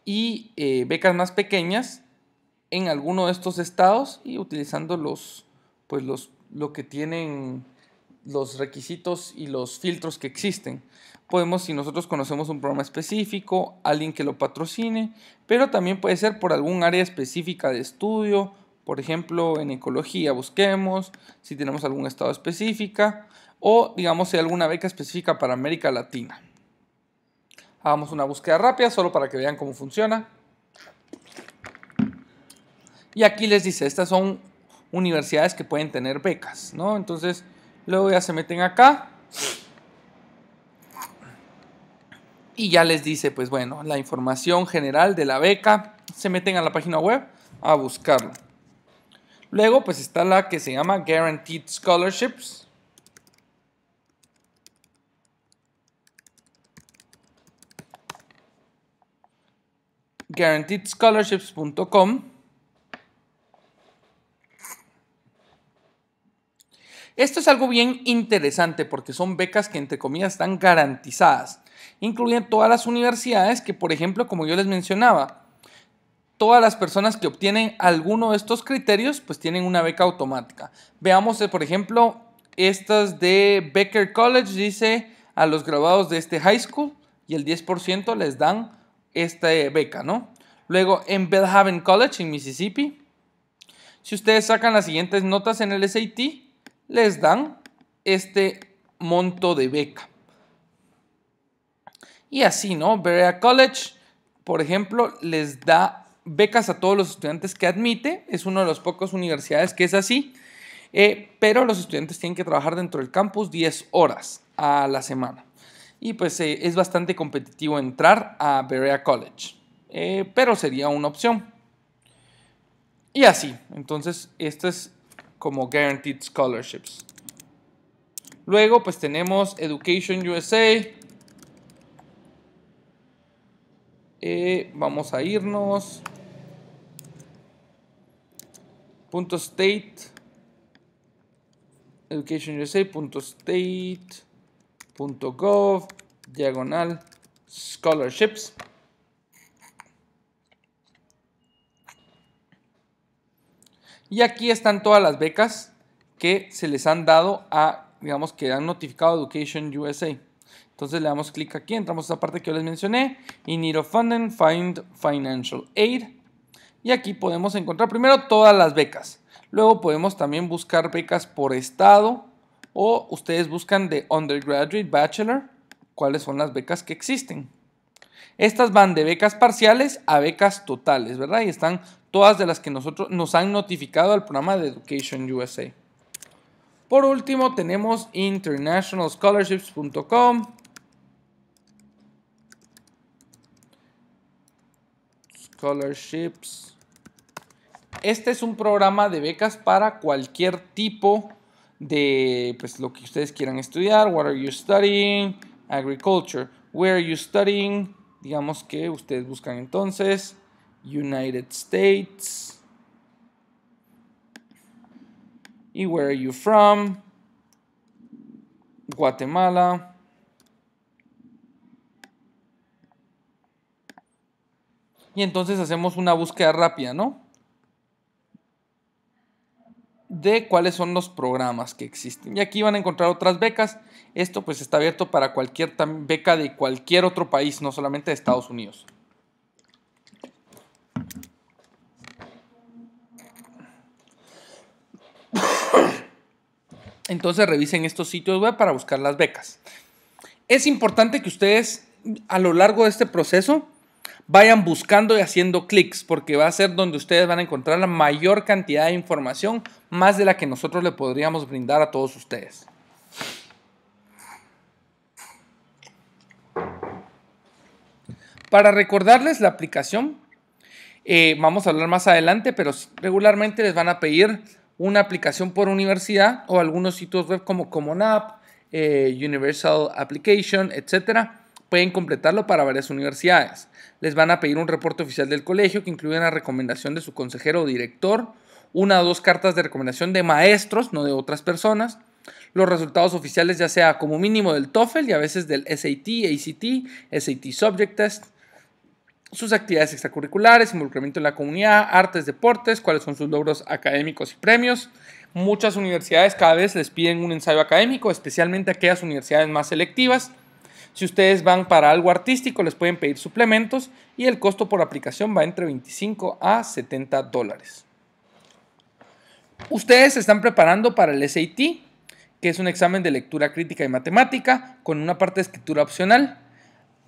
y eh, becas más pequeñas en alguno de estos estados y utilizando los, pues los, lo que tienen los requisitos y los filtros que existen. Podemos, si nosotros conocemos un programa específico, alguien que lo patrocine, pero también puede ser por algún área específica de estudio, por ejemplo, en ecología busquemos, si tenemos algún estado específica, o digamos si hay alguna beca específica para América Latina. Hagamos una búsqueda rápida solo para que vean cómo funciona. Y aquí les dice, estas son universidades que pueden tener becas, ¿no? Entonces, luego ya se meten acá. Y ya les dice, pues bueno, la información general de la beca. Se meten a la página web a buscarla. Luego, pues está la que se llama Guaranteed Scholarships. GuaranteedScholarships.com Esto es algo bien interesante porque son becas que entre comillas están garantizadas. Incluyen todas las universidades que, por ejemplo, como yo les mencionaba, todas las personas que obtienen alguno de estos criterios, pues tienen una beca automática. Veamos, eh, por ejemplo, estas de Becker College, dice a los graduados de este high school y el 10% les dan esta eh, beca, ¿no? Luego en Belhaven College en Mississippi, si ustedes sacan las siguientes notas en el SAT, les dan este monto de beca. Y así, ¿no? Berea College, por ejemplo, les da becas a todos los estudiantes que admite. Es una de las pocas universidades que es así. Eh, pero los estudiantes tienen que trabajar dentro del campus 10 horas a la semana. Y pues eh, es bastante competitivo entrar a Berea College. Eh, pero sería una opción. Y así. Entonces, esto es como Guaranteed Scholarships. Luego, pues tenemos Education USA. Eh, vamos a irnos. Punto state. Education state. gov. Diagonal. Scholarships. Y aquí están todas las becas que se les han dado a, digamos, que han notificado Education USA. Entonces le damos clic aquí, entramos a la parte que yo les mencioné, In Need of Funding, Find Financial Aid. Y aquí podemos encontrar primero todas las becas. Luego podemos también buscar becas por estado o ustedes buscan de undergraduate, bachelor, cuáles son las becas que existen. Estas van de becas parciales a becas totales, ¿verdad? Y están todas de las que nosotros nos han notificado al programa de Education USA. Por último, tenemos internationalscholarships.com. Scholarships. Este es un programa de becas para cualquier tipo de pues, lo que ustedes quieran estudiar. What are you studying? Agriculture. Where are you studying? digamos que ustedes buscan entonces United States. ¿Y where are you from? Guatemala. Y entonces hacemos una búsqueda rápida, ¿no? de cuáles son los programas que existen. Y aquí van a encontrar otras becas. Esto pues está abierto para cualquier beca de cualquier otro país, no solamente de Estados Unidos. Entonces revisen estos sitios web para buscar las becas. Es importante que ustedes a lo largo de este proceso vayan buscando y haciendo clics, porque va a ser donde ustedes van a encontrar la mayor cantidad de información, más de la que nosotros le podríamos brindar a todos ustedes. Para recordarles la aplicación, eh, vamos a hablar más adelante, pero regularmente les van a pedir una aplicación por universidad o algunos sitios web como Common App, eh, Universal Application, etcétera pueden completarlo para varias universidades. Les van a pedir un reporte oficial del colegio que incluya la recomendación de su consejero o director, una o dos cartas de recomendación de maestros, no de otras personas, los resultados oficiales ya sea como mínimo del TOEFL y a veces del SAT, ACT, SAT Subject Test, sus actividades extracurriculares, involucramiento en la comunidad, artes, deportes, cuáles son sus logros académicos y premios. Muchas universidades cada vez les piden un ensayo académico, especialmente aquellas universidades más selectivas. Si ustedes van para algo artístico, les pueden pedir suplementos y el costo por aplicación va entre 25 a 70 dólares. Ustedes se están preparando para el SAT, que es un examen de lectura crítica y matemática con una parte de escritura opcional.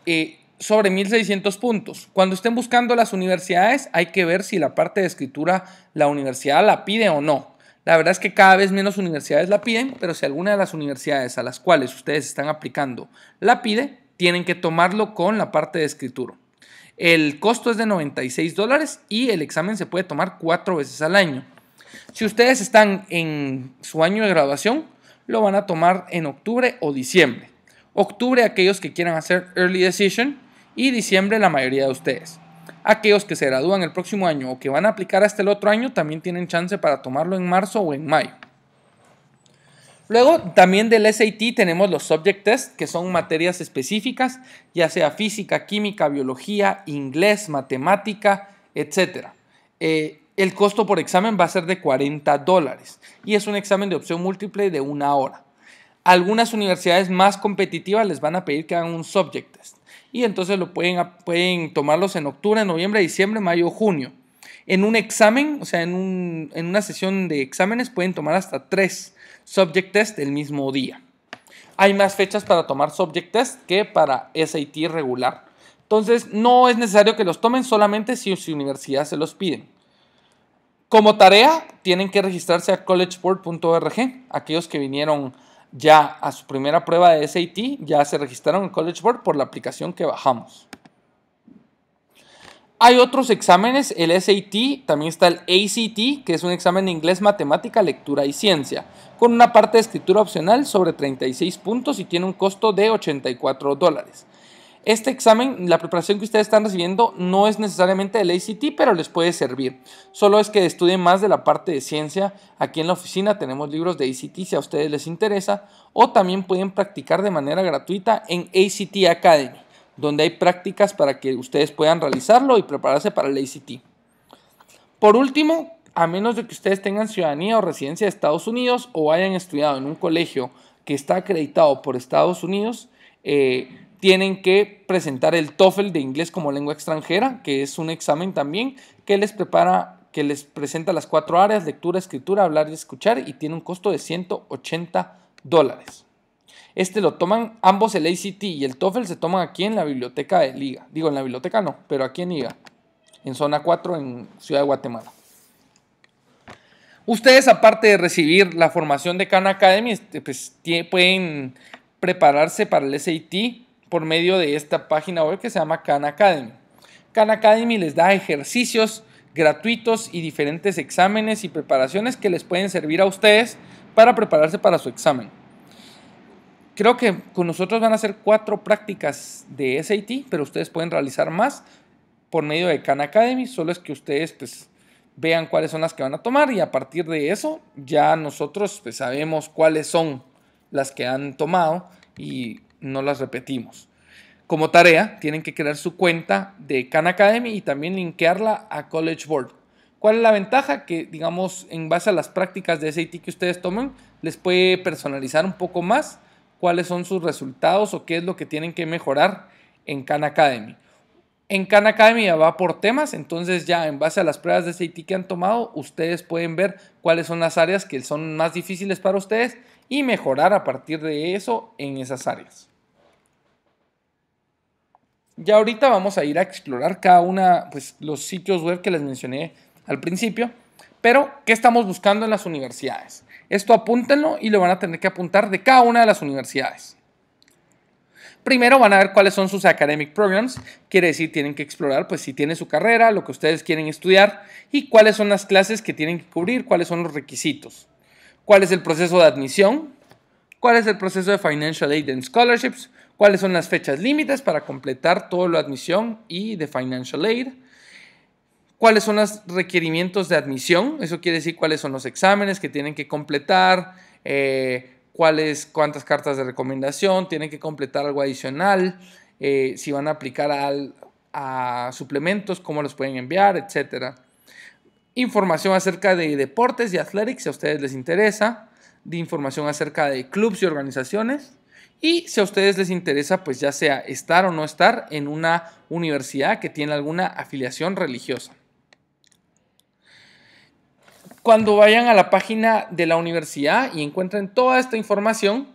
Eh, sobre 1.600 puntos. Cuando estén buscando las universidades, hay que ver si la parte de escritura la universidad la pide o no. La verdad es que cada vez menos universidades la piden, pero si alguna de las universidades a las cuales ustedes están aplicando la pide, tienen que tomarlo con la parte de escritura. El costo es de 96 dólares y el examen se puede tomar cuatro veces al año. Si ustedes están en su año de graduación, lo van a tomar en octubre o diciembre. Octubre aquellos que quieran hacer early decision y diciembre la mayoría de ustedes aquellos que se gradúan el próximo año o que van a aplicar hasta el otro año también tienen chance para tomarlo en marzo o en mayo. Luego, también del SAT tenemos los subject tests, que son materias específicas, ya sea física, química, biología, inglés, matemática, etc. Eh, el costo por examen va a ser de 40 dólares y es un examen de opción múltiple de una hora. Algunas universidades más competitivas les van a pedir que hagan un subject test y entonces lo pueden, pueden tomarlos en octubre, noviembre, diciembre, mayo, junio. En un examen, o sea, en, una sesión de exámenes pueden tomar hasta tres subject tests el mismo día. Hay más fechas para tomar subject tests que para SAT regular. Entonces, no es necesario que los tomen solamente si su universidad se los pide. Como tarea, tienen que registrarse a collegeboard.org. Aquellos que vinieron ya a su primera prueba de SAT, ya se registraron en College Board por la aplicación que bajamos. Hay otros exámenes, el SAT, también está el ACT, que es un examen de inglés, matemática, lectura y ciencia, con una parte de escritura opcional sobre 36 puntos y tiene un costo de 84 dólares. Este examen, la preparación que ustedes están recibiendo no es necesariamente del ACT, pero les puede servir. Solo es que estudien más de la parte de ciencia. Aquí en la oficina tenemos libros de ACT si a ustedes les interesa. O también pueden practicar de manera gratuita en ACT Academy, donde hay prácticas para que ustedes puedan realizarlo y prepararse para el ACT. Por último, a menos de que ustedes tengan ciudadanía o residencia de Estados Unidos o hayan estudiado en un colegio que está acreditado por Estados Unidos, eh, tienen que presentar el TOEFL de inglés como lengua extranjera, que es un examen también que les prepara que les presenta las cuatro áreas, lectura, escritura, hablar y escuchar, y tiene un costo de 180 dólares. Este lo toman ambos el ACT y el TOEFL se toman aquí en la biblioteca de Liga. Digo, en la biblioteca no, pero aquí en Liga, en zona 4 en Ciudad de Guatemala. Ustedes, aparte de recibir la formación de Khan Academy, este, pues, pueden prepararse para el SAT por medio de esta página web que se llama Khan Academy. Khan Academy les da ejercicios gratuitos y diferentes exámenes y preparaciones que les pueden servir a ustedes para prepararse para su examen. Creo que con nosotros van a hacer cuatro prácticas de SAT, pero ustedes pueden realizar más por medio de Khan Academy, solo es que ustedes pues, vean cuáles son las que van a tomar y a partir de eso ya nosotros pues, sabemos cuáles son las que han tomado y no las repetimos. Como tarea, tienen que crear su cuenta de Khan Academy y también linkearla a College Board. ¿Cuál es la ventaja? Que, digamos, en base a las prácticas de SAT que ustedes toman, les puede personalizar un poco más cuáles son sus resultados o qué es lo que tienen que mejorar en Khan Academy. En Khan Academy ya va por temas, entonces ya en base a las pruebas de SAT que han tomado, ustedes pueden ver cuáles son las áreas que son más difíciles para ustedes y mejorar a partir de eso en esas áreas. Ya ahorita vamos a ir a explorar cada una, pues los sitios web que les mencioné al principio. Pero, ¿qué estamos buscando en las universidades? Esto apúntenlo y lo van a tener que apuntar de cada una de las universidades. Primero van a ver cuáles son sus academic programs, quiere decir tienen que explorar pues si tiene su carrera, lo que ustedes quieren estudiar y cuáles son las clases que tienen que cubrir, cuáles son los requisitos, cuál es el proceso de admisión, cuál es el proceso de financial aid and scholarships, cuáles son las fechas límites para completar todo lo de admisión y de financial aid, cuáles son los requerimientos de admisión, eso quiere decir cuáles son los exámenes que tienen que completar, eh, cuáles, cuántas cartas de recomendación, tienen que completar algo adicional, eh, si van a aplicar a suplementos, cómo los pueden enviar, etc. Información acerca de deportes y athletics, si a ustedes les interesa, de información acerca de clubs y organizaciones y si a ustedes les interesa, pues ya sea estar o no estar en una universidad que tiene alguna afiliación religiosa. Cuando vayan a la página de la universidad y encuentren toda esta información,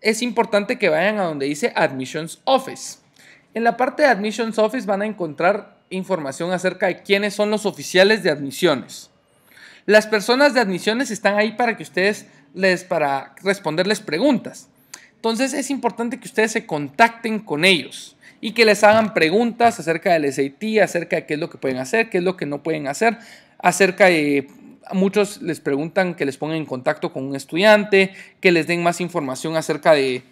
es importante que vayan a donde dice Admissions Office. En la parte de Admissions Office van a encontrar información acerca de quiénes son los oficiales de admisiones. Las personas de admisiones están ahí para que ustedes les para responderles preguntas. Entonces es importante que ustedes se contacten con ellos y que les hagan preguntas acerca del SAT, acerca de qué es lo que pueden hacer, qué es lo que no pueden hacer, acerca de... Muchos les preguntan que les pongan en contacto con un estudiante, que les den más información acerca de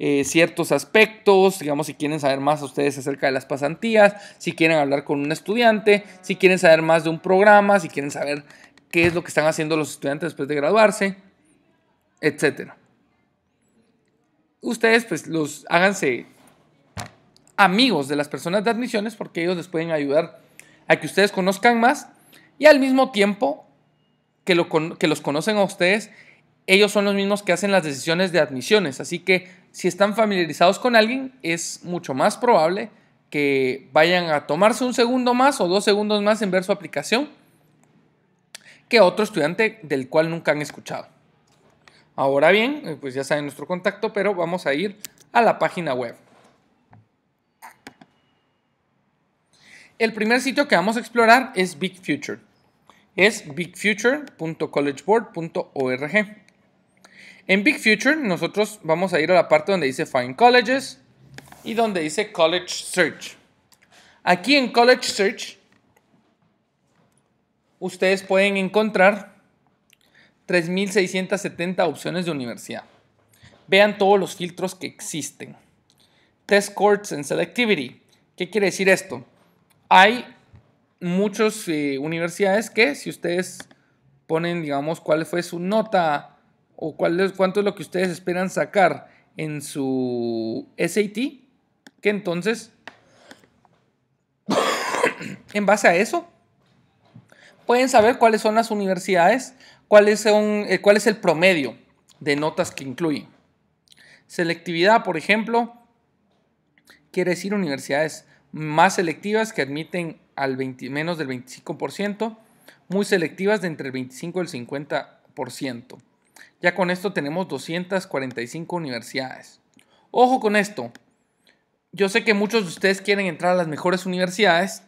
eh, ciertos aspectos, digamos si quieren saber más a ustedes acerca de las pasantías, si quieren hablar con un estudiante, si quieren saber más de un programa, si quieren saber qué es lo que están haciendo los estudiantes después de graduarse, etcétera ustedes pues los háganse amigos de las personas de admisiones porque ellos les pueden ayudar a que ustedes conozcan más y al mismo tiempo que, que los conocen a ustedes, ellos son los mismos que hacen las decisiones de admisiones. Así que si están familiarizados con alguien, es mucho más probable que vayan a tomarse un segundo más o dos segundos más en ver su aplicación que otro estudiante del cual nunca han escuchado. Ahora bien, eh, pues ya saben nuestro contacto, pero vamos a ir a la página web. El primer sitio que vamos a explorar es Big Future. Es bigfuture.collegeboard.org. En Big Future nosotros vamos a ir a la parte donde dice Find Colleges y donde dice College Search. Aquí en College Search ustedes pueden encontrar 3.670 opciones de universidad. Vean todos los filtros que existen. Test scores and selectivity. ¿Qué quiere decir esto? Hay muchas eh, universidades que si ustedes ponen, digamos, cuál fue su nota o cuál cuánto es lo que ustedes esperan sacar en su SAT, que entonces, *coughs* en base a eso, pueden saber cuáles son las universidades eh, ¿Cuál es, el promedio de notas que incluye? Selectividad, por ejemplo, quiere decir universidades más selectivas que admiten al menos del 25%, muy selectivas de entre el 25 y el 50%. Ya con esto tenemos 245 universidades. Ojo con esto. Yo sé que muchos de ustedes quieren entrar a las mejores universidades,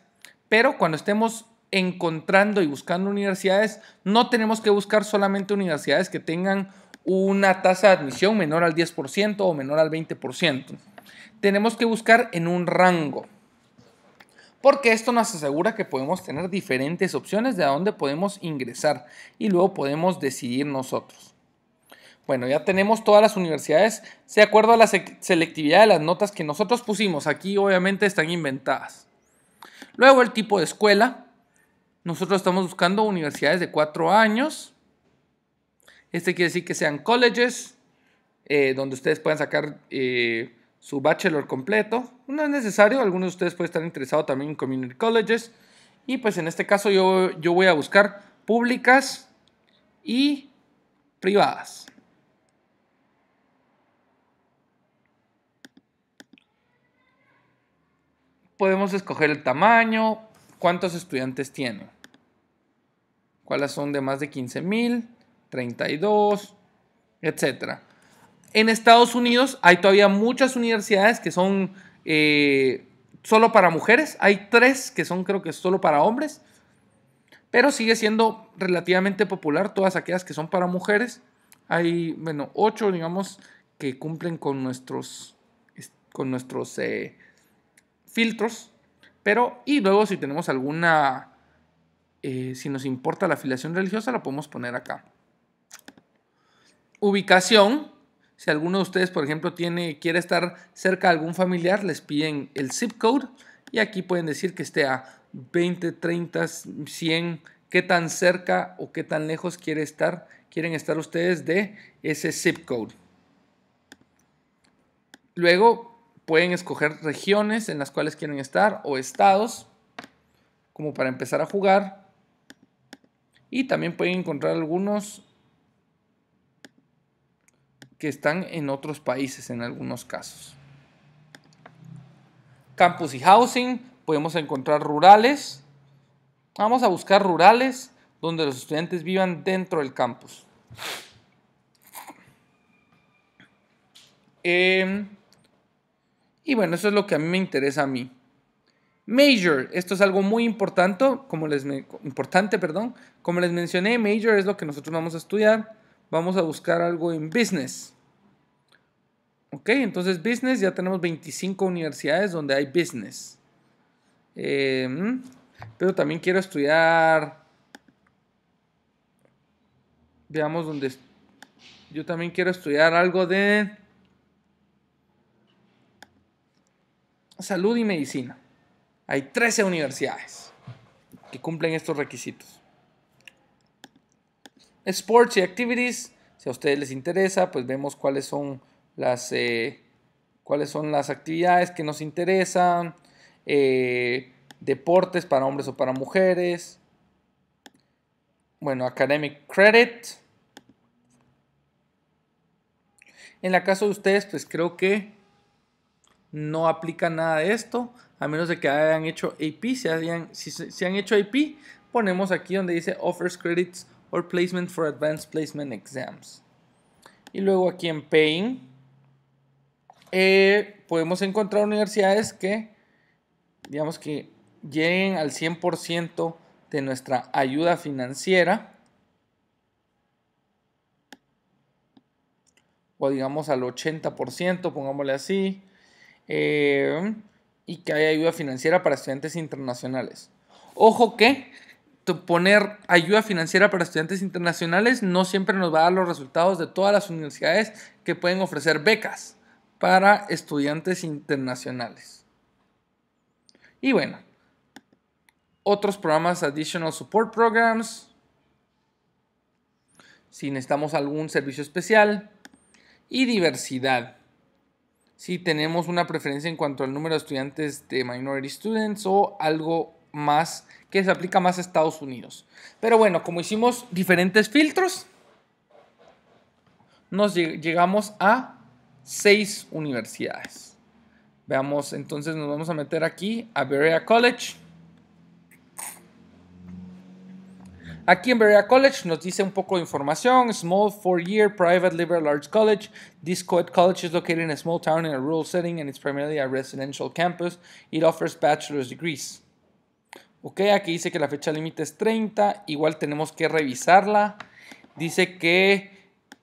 pero cuando estemos encontrando y buscando universidades, no tenemos que buscar solamente universidades que tengan una tasa de admisión menor al 10% o menor al 20%. Tenemos que buscar en un rango, porque esto nos asegura que podemos tener diferentes opciones de a dónde podemos ingresar y luego podemos decidir nosotros. Bueno, ya tenemos todas las universidades, de acuerdo a la selectividad de las notas que nosotros pusimos, aquí obviamente están inventadas. Luego el tipo de escuela, nosotros estamos buscando universidades de cuatro años. Este quiere decir que sean colleges, eh, donde ustedes puedan sacar eh, su bachelor completo. No es necesario, algunos de ustedes pueden estar interesados también en community colleges. Y pues en este caso yo, yo voy a buscar públicas y privadas. Podemos escoger el tamaño, cuántos estudiantes tienen cuáles son de más de 15.000, 32, etcétera En Estados Unidos hay todavía muchas universidades que son eh, solo para mujeres, hay tres que son creo que solo para hombres, pero sigue siendo relativamente popular todas aquellas que son para mujeres. Hay, bueno, ocho, digamos, que cumplen con nuestros, con nuestros eh, filtros, pero y luego si tenemos alguna eh, si nos importa la afiliación religiosa, la podemos poner acá. Ubicación. Si alguno de ustedes, por ejemplo, tiene, quiere estar cerca de algún familiar, les piden el zip code y aquí pueden decir que esté a 20, 30, 100, qué tan cerca o qué tan lejos quiere estar, quieren estar ustedes de ese zip code. Luego pueden escoger regiones en las cuales quieren estar o estados como para empezar a jugar. Y también pueden encontrar algunos que están en otros países en algunos casos. Campus y housing, podemos encontrar rurales. Vamos a buscar rurales donde los estudiantes vivan dentro del campus. Em, y bueno, eso es lo que a mí me interesa a mí. Major, esto es algo muy importante, como les, importante, perdón. Como les mencioné, major es lo que nosotros vamos a estudiar. Vamos a buscar algo en business. Ok, entonces business, ya tenemos 25 universidades donde hay business. Em, pero también quiero estudiar, veamos dónde, yo también quiero estudiar algo de salud y medicina. Hay 13 universidades que cumplen estos requisitos. Sports y activities, si a ustedes les interesa, pues vemos cuáles son las, eh, cuáles son las actividades que nos interesan, eh, deportes para hombres o para mujeres, bueno, academic credit. En la caso de ustedes, pues creo que no aplica nada de esto a menos de que hayan hecho AP. Si, si, han hecho AP, ponemos aquí donde dice Offers Credits or Placement for Advanced Placement Exams. Y luego aquí en Paying, eh, podemos encontrar universidades que, digamos que lleguen al 100% de nuestra ayuda financiera. O digamos al 80%, pongámosle así. Eh, y que haya ayuda financiera para estudiantes internacionales. Ojo que poner ayuda financiera para estudiantes internacionales no siempre nos va a dar los resultados de todas las universidades que pueden ofrecer becas para estudiantes internacionales. Y bueno, otros programas, Additional Support Programs, si necesitamos algún servicio especial, y diversidad si tenemos una preferencia en cuanto al número de estudiantes de minority students o algo más que se aplica más a Estados Unidos. Pero bueno, como hicimos diferentes filtros, nos llegamos a seis universidades. Veamos, entonces nos vamos a meter aquí a Berea College. Aquí en Berea College nos dice un poco de información. Small four-year private liberal arts college. This college is located in a small town in a rural setting and it's primarily a residential campus. It offers bachelor's degrees. Ok, aquí dice que la fecha límite es 30. Igual tenemos que revisarla. Dice que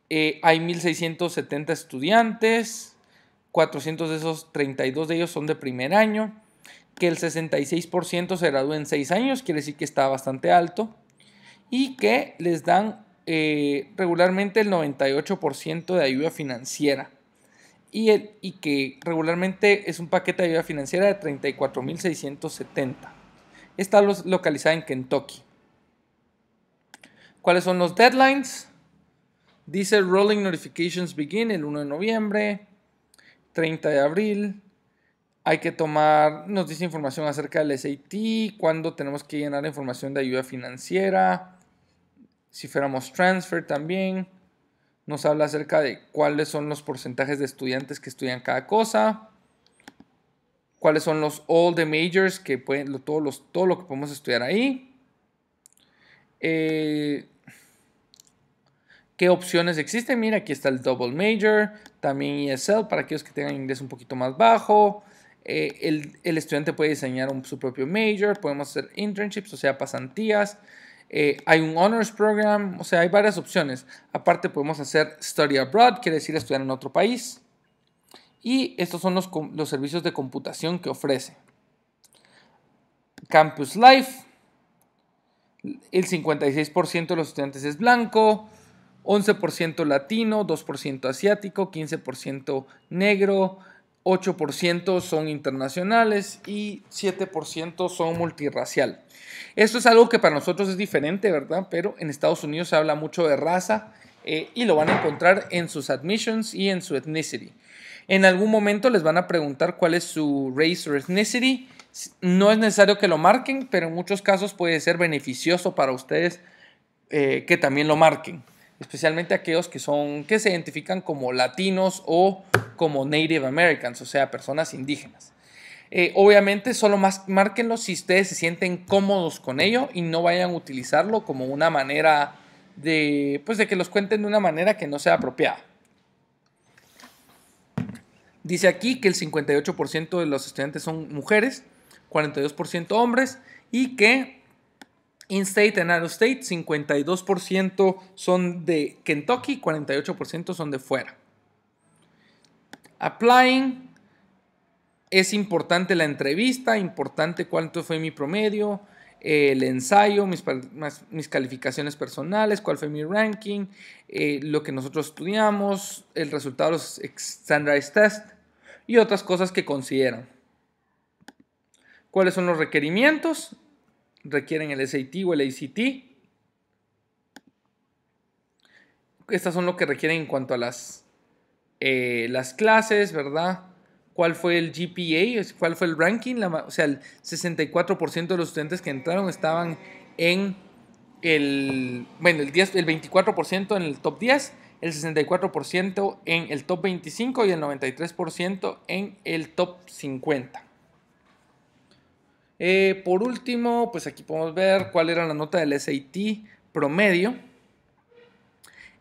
eh, hay 1.670 estudiantes. 400 de esos, 32 de ellos son de primer año. Que el 66% se gradúa en 6 años. Quiere decir que está bastante alto y que les dan eh, regularmente el 98% de ayuda financiera. Y, y que regularmente es un paquete de ayuda financiera de 34.670. Está localizada en Kentucky. ¿Cuáles son los deadlines? Dice Rolling Notifications Begin el 1 de noviembre, 30 de abril. Hay que tomar, nos dice información acerca del SAT, cuándo tenemos que llenar información de ayuda financiera, si fuéramos transfer también, nos habla acerca de cuáles son los porcentajes de estudiantes que estudian cada cosa, cuáles son los all the majors, que pueden, todo, todo lo que podemos estudiar ahí, eh, qué opciones existen. Mira, aquí está el double major, también ESL para aquellos que tengan inglés un poquito más bajo. Eh, el, estudiante puede diseñar su propio major, podemos hacer internships, o sea, pasantías, eh, hay un honors program, o sea, hay varias opciones. Aparte podemos hacer study abroad, quiere decir estudiar en otro país. Y estos son los, los servicios de computación que ofrece. Campus Life, el 56% de los estudiantes es blanco, 11% latino, 2% asiático, 15% negro, 8% son internacionales y 7% son multirracial. Esto es algo que para nosotros es diferente, ¿verdad? Pero en Estados Unidos se habla mucho de raza eh, y lo van a encontrar en sus admissions y en su ethnicity. En algún momento les van a preguntar cuál es su race o ethnicity. No es necesario que lo marquen, pero en muchos casos puede ser beneficioso para ustedes eh, que también lo marquen, especialmente aquellos que son que se identifican como latinos o como Native Americans, o sea, personas indígenas. Eh, obviamente, solo más, márquenlo si ustedes se sienten cómodos con ello y no vayan a utilizarlo como una manera de, pues, de que los cuenten de una manera que no sea apropiada. Dice aquí que el 58% de los estudiantes son mujeres, 42% hombres y que in-state and out-of-state 52% son de Kentucky, 48% son de fuera. Applying, es importante la entrevista, importante cuánto fue mi promedio, el ensayo, mis, calificaciones personales, cuál fue mi ranking, eh, lo que nosotros estudiamos, el resultado de los standardized test y otras cosas que consideran. ¿Cuáles son los requerimientos? Requieren el SAT o el ACT. Estas son lo que requieren en cuanto a las eh, las clases, ¿verdad? ¿Cuál fue el GPA? ¿Cuál fue el ranking? o sea, el 64% de los estudiantes que entraron estaban en el, bueno, el, 24% en el top 10, el 64% en el top 25 y el 93% en el top 50. Eh, por último, pues aquí podemos ver cuál era la nota del SAT promedio.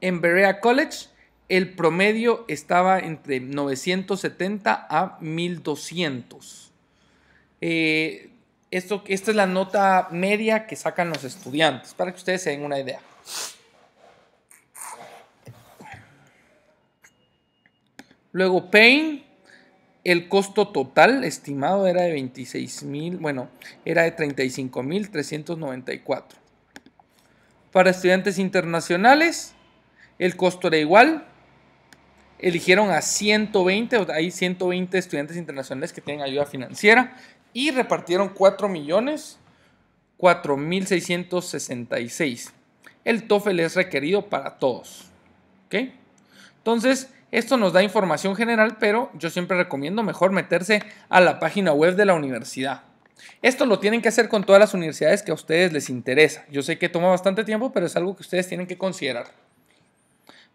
En Berea College el promedio estaba entre 970 a 1200. Eh, esta es la nota media que sacan los estudiantes, para que ustedes se den una idea. Luego Payne, el costo total estimado era de 26 mil, bueno, era de 35 mil Para estudiantes internacionales, el costo era igual, Eligieron a 120, hay 120 estudiantes internacionales que tienen ayuda financiera y repartieron 4 millones 4.666. El TOEFL es requerido para todos. ¿Ok? Entonces, esto nos da información general, pero yo siempre recomiendo mejor meterse a la página web de la universidad. Esto lo tienen que hacer con todas las universidades que a ustedes les interesa. Yo sé que toma bastante tiempo, pero es algo que ustedes tienen que considerar.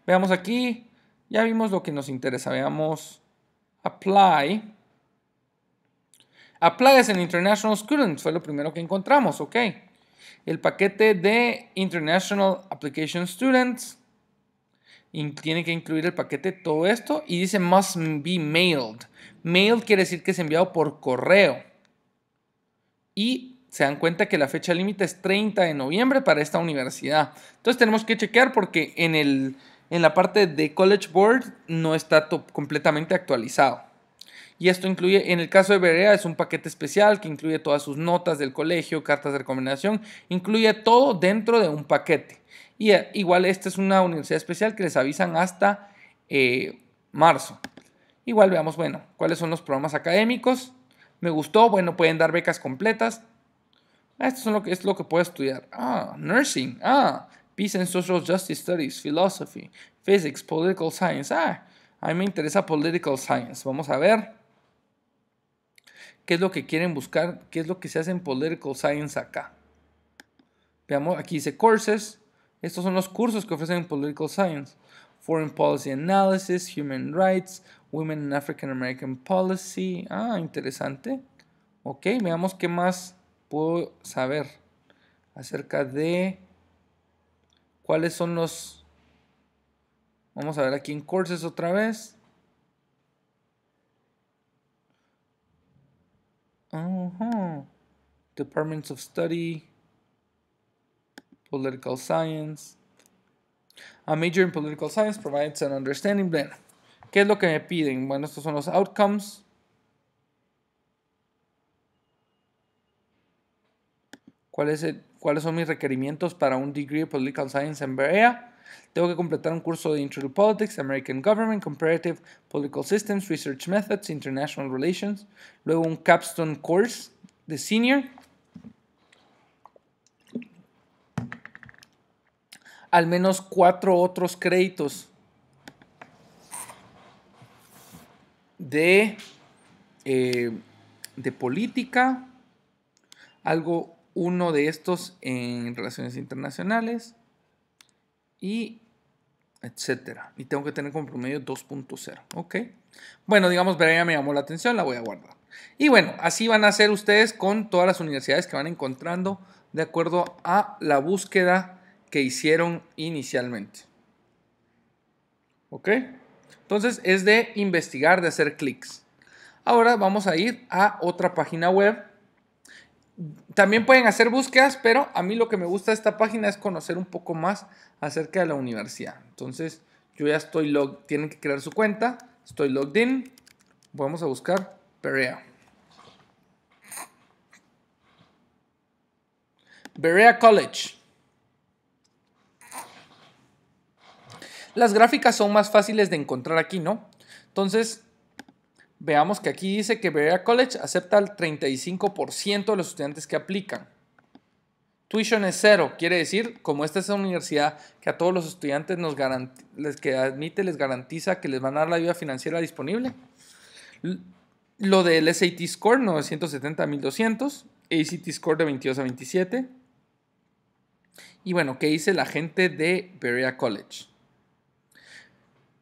Veamos aquí ya vimos lo que nos interesa. Veamos apply. Apply es en International Students. Fue lo primero que encontramos. Ok. El paquete de International Application Students tiene que incluir el paquete todo esto y dice must be mailed. Mailed quiere decir que es enviado por correo. Y se dan cuenta que la fecha límite es 30 de noviembre para esta universidad. Entonces tenemos que chequear porque en el en la parte de College Board no está completamente actualizado. Y esto incluye, en el caso de Berea, es un paquete especial que incluye todas sus notas del colegio, cartas de recomendación, incluye todo dentro de un paquete. Y eh, igual esta es una universidad especial que les avisan hasta eh, marzo. Igual veamos, bueno, cuáles son los programas académicos. Me gustó, bueno, pueden dar becas completas. Ah, esto es lo que, es lo que puedo estudiar. Ah, nursing. Ah, Peace and Social Justice Studies, Philosophy, Physics, Political Science. Ah, a mí me interesa Political Science. Vamos a ver qué es lo que quieren buscar, qué es lo que se hace en Political Science acá. Veamos, aquí dice Courses. Estos son los cursos que ofrecen en Political Science. Foreign Policy Analysis, Human Rights, Women in African American Policy. Ah, interesante. Ok, veamos qué más puedo saber acerca de cuáles son los... Vamos a ver aquí en courses otra vez. Departments of Study, Political Science. A major in Political Science provides an understanding. Bueno, ¿qué es lo que me piden? Bueno, estos son los outcomes. ¿Cuáles son mis requerimientos para un degree of Political Science en Berea? Tengo que completar un curso de Intro to Politics, American Government, Comparative Political Systems, Research Methods, International Relations. Luego un capstone course de senior. Al menos cuatro otros créditos de, eh, de política. Algo uno de estos en relaciones internacionales y etcétera. Y tengo que tener como promedio 2.0, ¿ok? Bueno, digamos, ya me llamó la atención, la voy a guardar. Y bueno, así van a hacer ustedes con todas las universidades que van encontrando de acuerdo a la búsqueda que hicieron inicialmente. ¿Ok? Entonces es de investigar, de hacer clics. Ahora vamos a ir a otra página web también pueden hacer búsquedas, pero a mí lo que me gusta de esta página es conocer un poco más acerca de la universidad. Entonces, yo ya estoy log, tienen que crear su cuenta, estoy logged in, vamos a buscar Berea. Berea College. Las gráficas son más fáciles de encontrar aquí, ¿no? Entonces, Veamos que aquí dice que Berea College acepta el 35% de los estudiantes que aplican. Tuition es cero, quiere decir, como esta es una universidad que a todos los estudiantes nos les que admite les garantiza que les van a dar la ayuda financiera disponible. Lo del SAT score 970 a 1200, ACT score de 22 a 27. Y bueno, ¿qué dice la gente de Berea College?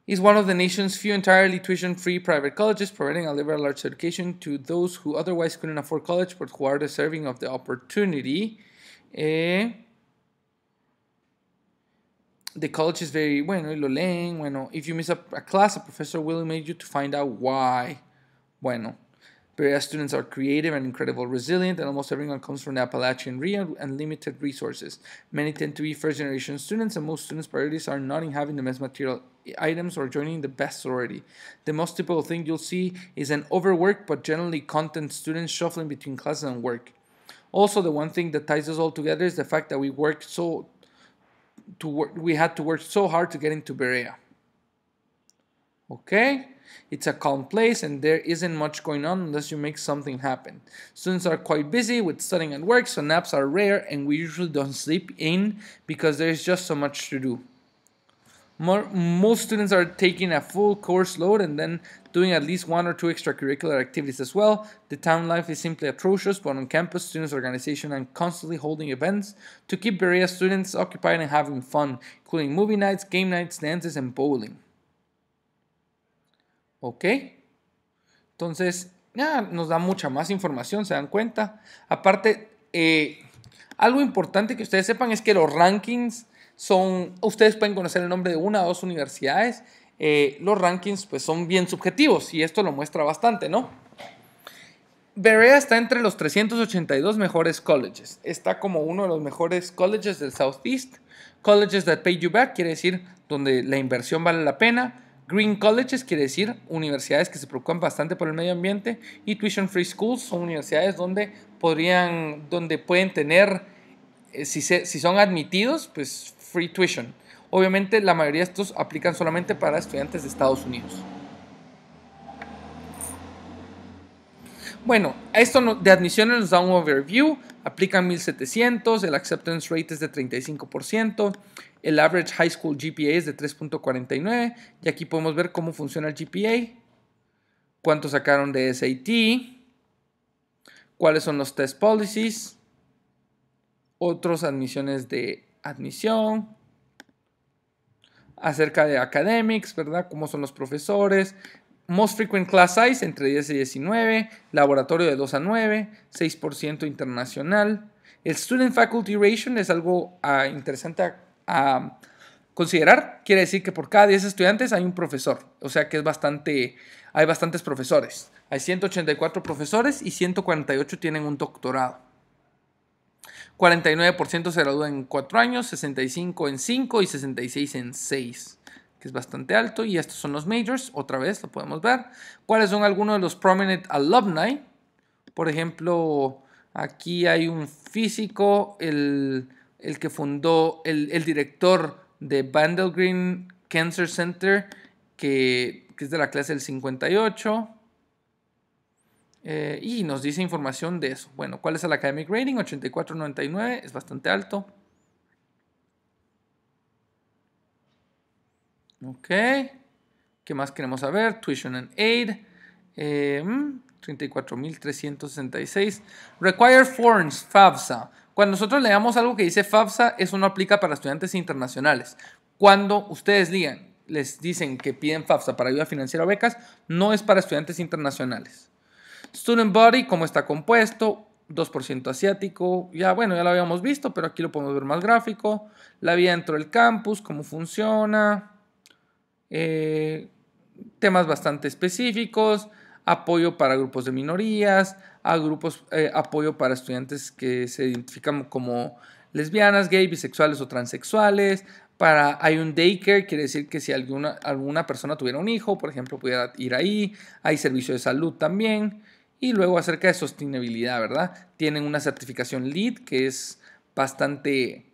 is one of the nation's few entirely tuition-free private colleges providing a liberal arts education to those who otherwise couldn't afford college but who are deserving of the opportunity. Eh, the college is very, bueno, lo leen, bueno, if you miss a, a class, a professor will email you to find out why, bueno. Berea students are creative and incredibly resilient, and almost everyone comes from the Appalachian region and limited resources. Many tend to be first generation students, and most students' priorities are not in having the best material items or joining the best sorority. The most typical thing you'll see is an overworked but generally content student shuffling between classes and work. Also, the one thing that ties us all together is the fact that we worked so to work, we had to work so hard to get into Berea. Okay? It's a calm place and there isn't much going on unless you make something happen. Students are quite busy with studying and work, so naps are rare and we usually don't sleep in because there is just so much to do. More, most students are taking a full course load and then doing at least one or two extracurricular activities as well. The town life is simply atrocious, but on campus, students' organization and constantly holding events to keep Berea students occupied and having fun, including movie nights, game nights, dances, and bowling. ¿Ok? Entonces, ya nos da mucha más información, se dan cuenta. Aparte, eh, algo importante que ustedes sepan es que los rankings son, ustedes pueden conocer el nombre de una o dos universidades, eh, los rankings pues son bien subjetivos y esto lo muestra bastante, ¿no? Berea está entre los 382 mejores colleges. Está como uno de los mejores colleges del Southeast. Colleges that pay you back quiere decir donde la inversión vale la pena. Green Colleges quiere decir universidades que se preocupan bastante por el medio ambiente y Tuition Free Schools son universidades donde podrían, donde pueden tener, eh, si, si son admitidos, pues free tuition. Obviamente la mayoría de estos aplican solamente para estudiantes de Estados Unidos. Bueno, esto de admisiones nos da un overview aplican 1700, el acceptance rate es de 35%, el average high school GPA es de 3.49 y aquí podemos ver cómo funciona el GPA, cuánto sacaron de SAT, cuáles son los test policies, otros admisiones de admisión, acerca de academics, ¿verdad? Cómo son los profesores, Most Frequent Class Size entre 10 y 19, laboratorio de 2 a 9, 6% internacional. El Student Faculty Ratio es algo ah, interesante a, considerar. Quiere decir que por cada 10 estudiantes hay un profesor, o sea que es bastante, hay bastantes profesores. Hay 184 profesores y 148 tienen un doctorado. 49% se gradúan en 4 años, 65 en 5 y 66 en 6 es bastante alto. Y estos son los majors, otra vez lo podemos ver. ¿Cuáles son algunos de los prominent alumni? Por ejemplo, aquí hay un físico, el, que fundó, el, director de Bandel Green Cancer Center, que, es de la clase del 58. Eh, y nos dice información de eso. Bueno, ¿cuál es el academic rating? 99 es bastante alto. Ok. ¿Qué más queremos saber? Tuition and aid. 34.366. Eh, mm, Require forms, FAFSA. Cuando nosotros le damos algo que dice FAFSA, eso no aplica para estudiantes internacionales. Cuando ustedes digan, les dicen que piden FAFSA para ayuda financiera o becas, no es para estudiantes internacionales. Student body, cómo está compuesto, 2% asiático, ya bueno, ya lo habíamos visto, pero aquí lo podemos ver más gráfico. La vida dentro del campus, cómo funciona. Eh, temas bastante específicos, apoyo para grupos de minorías, eh, apoyo para estudiantes que se identifican como lesbianas, gay, bisexuales o transexuales. Para, hay un daycare, quiere decir que si alguna, alguna persona tuviera un hijo, por ejemplo, pudiera ir ahí. Hay servicio de salud también. Y luego acerca de sostenibilidad, ¿verdad? Tienen una certificación LEED que es bastante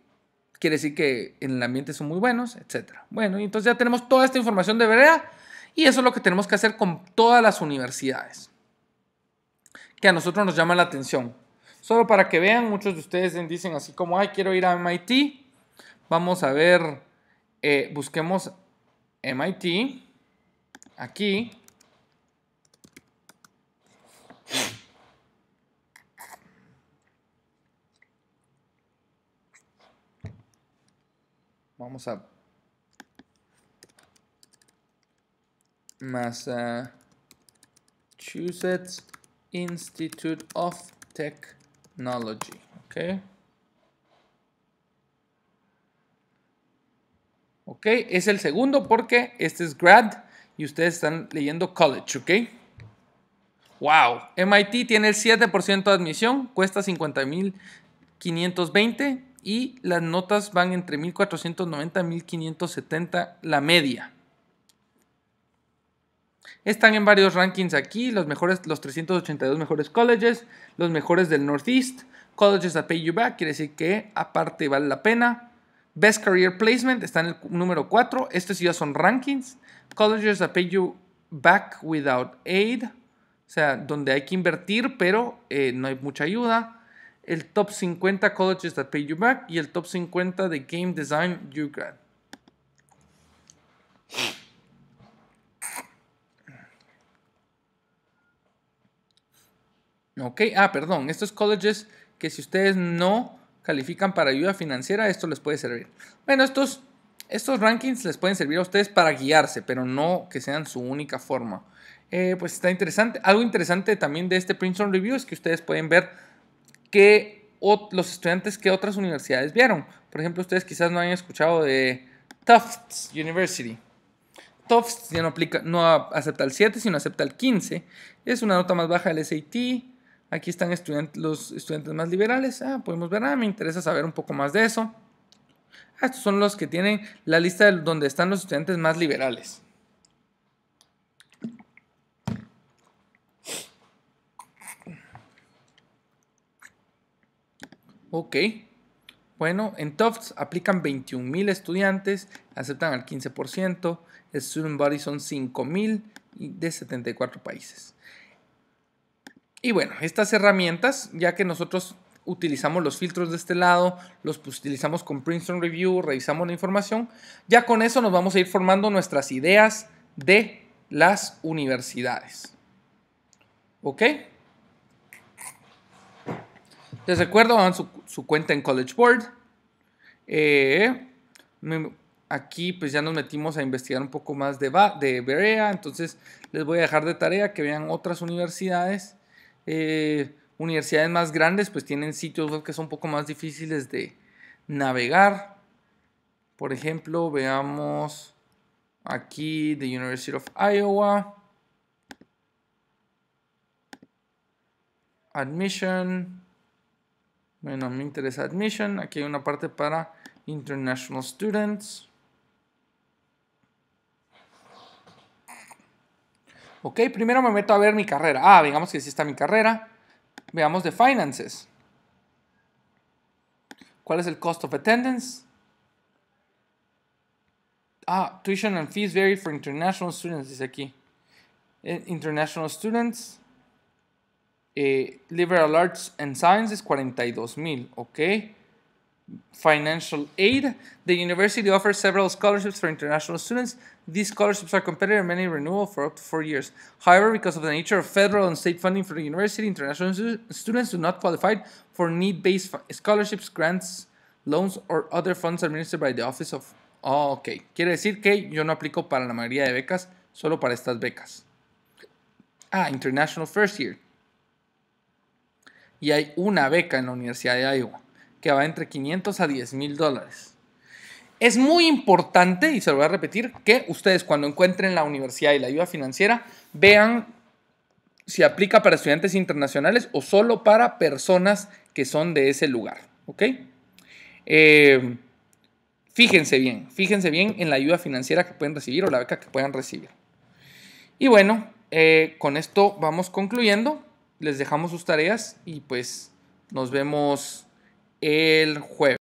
quiere decir que en el ambiente son muy buenos, etc. Bueno, y entonces ya tenemos toda esta información de Berea y eso es lo que tenemos que hacer con todas las universidades que a nosotros nos llama la atención. Solo para que vean, muchos de ustedes dicen así como, ay, quiero ir a MIT. Vamos a ver, eh, busquemos MIT aquí. Vamos a Massachusetts Institute of Technology. OK. ¿ok? Es el segundo porque este es grad y ustedes están leyendo college, ¿ok? ¡Wow! MIT tiene el 7% de admisión, cuesta 50.520 y las notas van entre 1490 y 1570 la media. Están en varios rankings aquí, los mejores, los 382 mejores colleges, los mejores del Northeast, colleges that pay you back, quiere decir que aparte vale la pena. Best Career Placement está en el número 4, estos ya son rankings. Colleges that pay you back without aid, o sea, donde hay que invertir pero eh, no hay mucha ayuda el top 50 colleges that pay you back y el top 50 de game design you grad. Ok, ah, perdón, estos colleges que si ustedes no califican para ayuda financiera, esto les puede servir. Bueno, estos, estos rankings les pueden servir a ustedes para guiarse, pero no que sean su única forma. Eh, pues está interesante. Algo interesante también de este Princeton Review es que ustedes pueden ver que los estudiantes que otras universidades vieron. Por ejemplo, ustedes quizás no hayan escuchado de Tufts University. Tufts ya no, aplica, no acepta el 7, sino acepta el 15. Es una nota más baja del SAT. Aquí están los estudiantes más liberales. Ah, podemos ver, ah, me interesa saber un poco más de eso. Ah, estos son los que tienen la lista de donde están los estudiantes más liberales. Ok. Bueno, en Tufts aplican 21.000 estudiantes, aceptan al 15%, student body son 5.000 de 74 países. Y bueno, estas herramientas, ya que nosotros utilizamos los filtros de este lado, los utilizamos con Princeton Review, revisamos la información, ya con eso nos vamos a ir formando nuestras ideas de las universidades. ¿Ok? Les recuerdo, van su, cuenta en College Board. Eh, aquí pues ya nos metimos a investigar un poco más de, de Berea, entonces les voy a dejar de tarea que vean otras universidades. Eh, universidades más grandes pues tienen sitios web que son un poco más difíciles de navegar. Por ejemplo, veamos aquí The University of Iowa. Admission. Bueno, me interesa admission. Aquí hay una parte para international students. Ok, primero me meto a ver mi carrera. Ah, veamos que sí está mi carrera. Veamos de finances. ¿Cuál es el cost of attendance? Ah, tuition and fees vary for international students, dice aquí. Eh, international students. Eh, liberal Arts and Sciences, 42,000, okay? Financial aid. The university offers several scholarships for international students. These scholarships are competitive and many renewal for up to four years. However, because of the nature of federal and state funding for the university, international stu students do not qualify for need-based scholarships, grants, loans, or other funds administered by the Office of... Oh, ok, quiere decir que yo no aplico para la mayoría de becas, solo para estas becas. Ah, International First Year. y hay una beca en la Universidad de Iowa que va entre 500 a 10 mil dólares. Es muy importante, y se lo voy a repetir, que ustedes cuando encuentren la universidad y la ayuda financiera vean si aplica para estudiantes internacionales o solo para personas que son de ese lugar. Eh, fíjense bien, fíjense bien en la ayuda financiera que pueden recibir o la beca que puedan recibir. Y bueno, eh, con esto vamos concluyendo les dejamos sus tareas y pues nos vemos el jueves.